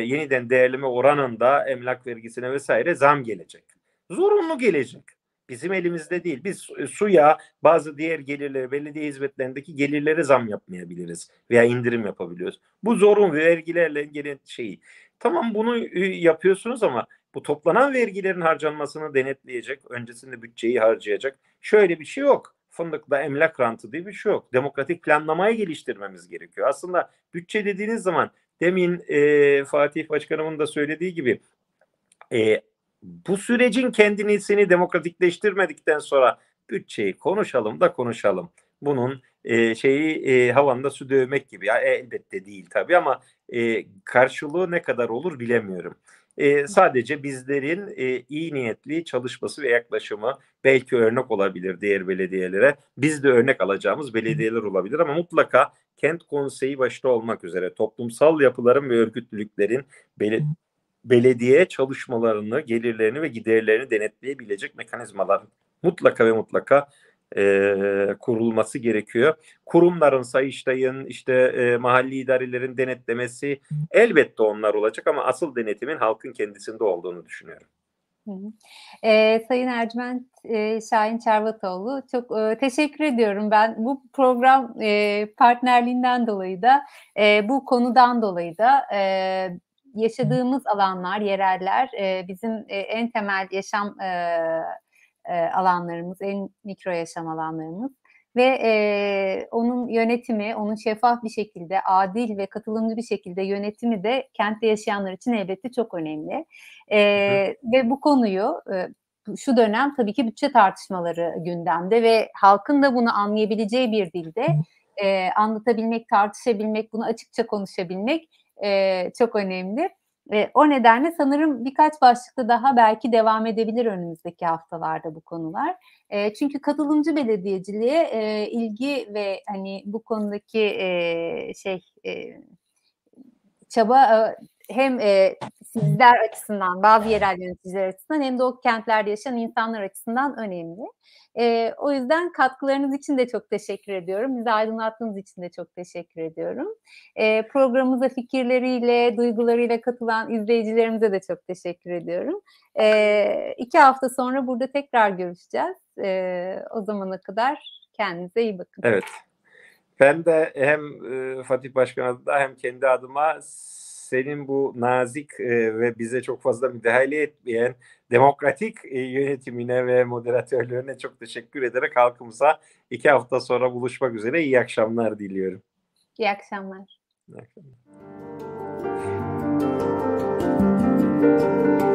S2: yeniden değerleme oranında emlak vergisine vesaire zam gelecek. Zorunlu gelecek. Bizim elimizde değil. Biz e, suya bazı diğer gelirlere, belediye hizmetlerindeki gelirlere zam yapmayabiliriz veya indirim yapabiliyoruz. Bu zorun vergilerle gelen şey. Tamam bunu e, yapıyorsunuz ama bu toplanan vergilerin harcanmasını denetleyecek, öncesinde bütçeyi harcayacak. Şöyle bir şey yok. Fındık'ta emlak rantı diye bir şey yok. Demokratik planlamayı geliştirmemiz gerekiyor. Aslında bütçe dediğiniz zaman demin e, Fatih Başkanımın da söylediği gibi e, bu sürecin kendisini demokratikleştirmedikten sonra bütçeyi konuşalım da konuşalım. Bunun e, şeyi e, havanda su dövmek gibi. Ya, elbette değil tabii ama e, karşılığı ne kadar olur bilemiyorum. E, sadece bizlerin e, iyi niyetli çalışması ve yaklaşımı belki örnek olabilir diğer belediyelere. Biz de örnek alacağımız belediyeler olabilir ama mutlaka kent konseyi başta olmak üzere toplumsal yapıların ve örgütlülüklerin bel belediye çalışmalarını, gelirlerini ve giderlerini denetleyebilecek mekanizmalar mutlaka ve mutlaka e, kurulması gerekiyor. Kurumların, Sayıştay'ın, işte e, mahalli idarelerin denetlemesi elbette onlar olacak ama asıl denetimin halkın kendisinde olduğunu düşünüyorum.
S1: E, Sayın Ercüment e, Şahin Çervatoğlu çok e, teşekkür ediyorum ben bu program e, partnerliğinden dolayı da e, bu konudan dolayı da e, yaşadığımız alanlar yereller e, bizim e, en temel yaşam e, e, alanlarımız, en mikro yaşam alanlarımız ve e, onun yönetimi, onun şeffaf bir şekilde, adil ve katılımcı bir şekilde yönetimi de kentte yaşayanlar için elbette çok önemli. E, ve bu konuyu e, şu dönem tabii ki bütçe tartışmaları gündemde ve halkın da bunu anlayabileceği bir dilde e, anlatabilmek, tartışabilmek, bunu açıkça konuşabilmek e, çok önemli. E, o nedenle sanırım birkaç başlıkta daha belki devam edebilir önümüzdeki haftalarda bu konular. E, çünkü katılımcı belediyeciliğe e, ilgi ve hani bu konudaki e, şey e, çaba e, hem e, sizler açısından bazı yerel yöneticiler açısından hem de o kentlerde yaşayan insanlar açısından önemli. E, o yüzden katkılarınız için de çok teşekkür ediyorum. Bizi aydınlattığınız için de çok teşekkür ediyorum. E, programımıza fikirleriyle, duygularıyla katılan izleyicilerimize de çok teşekkür ediyorum. E, iki hafta sonra burada tekrar görüşeceğiz. E, o zamana kadar kendinize iyi bakın. Evet.
S2: Ben de hem e, Fatih Başkan adına hem kendi adıma senin bu nazik e, ve bize çok fazla müdahale etmeyen demokratik e, yönetimine ve moderatörlerine çok teşekkür ederek halkımıza iki hafta sonra buluşmak üzere iyi akşamlar diliyorum.
S1: İyi akşamlar. İyi akşamlar.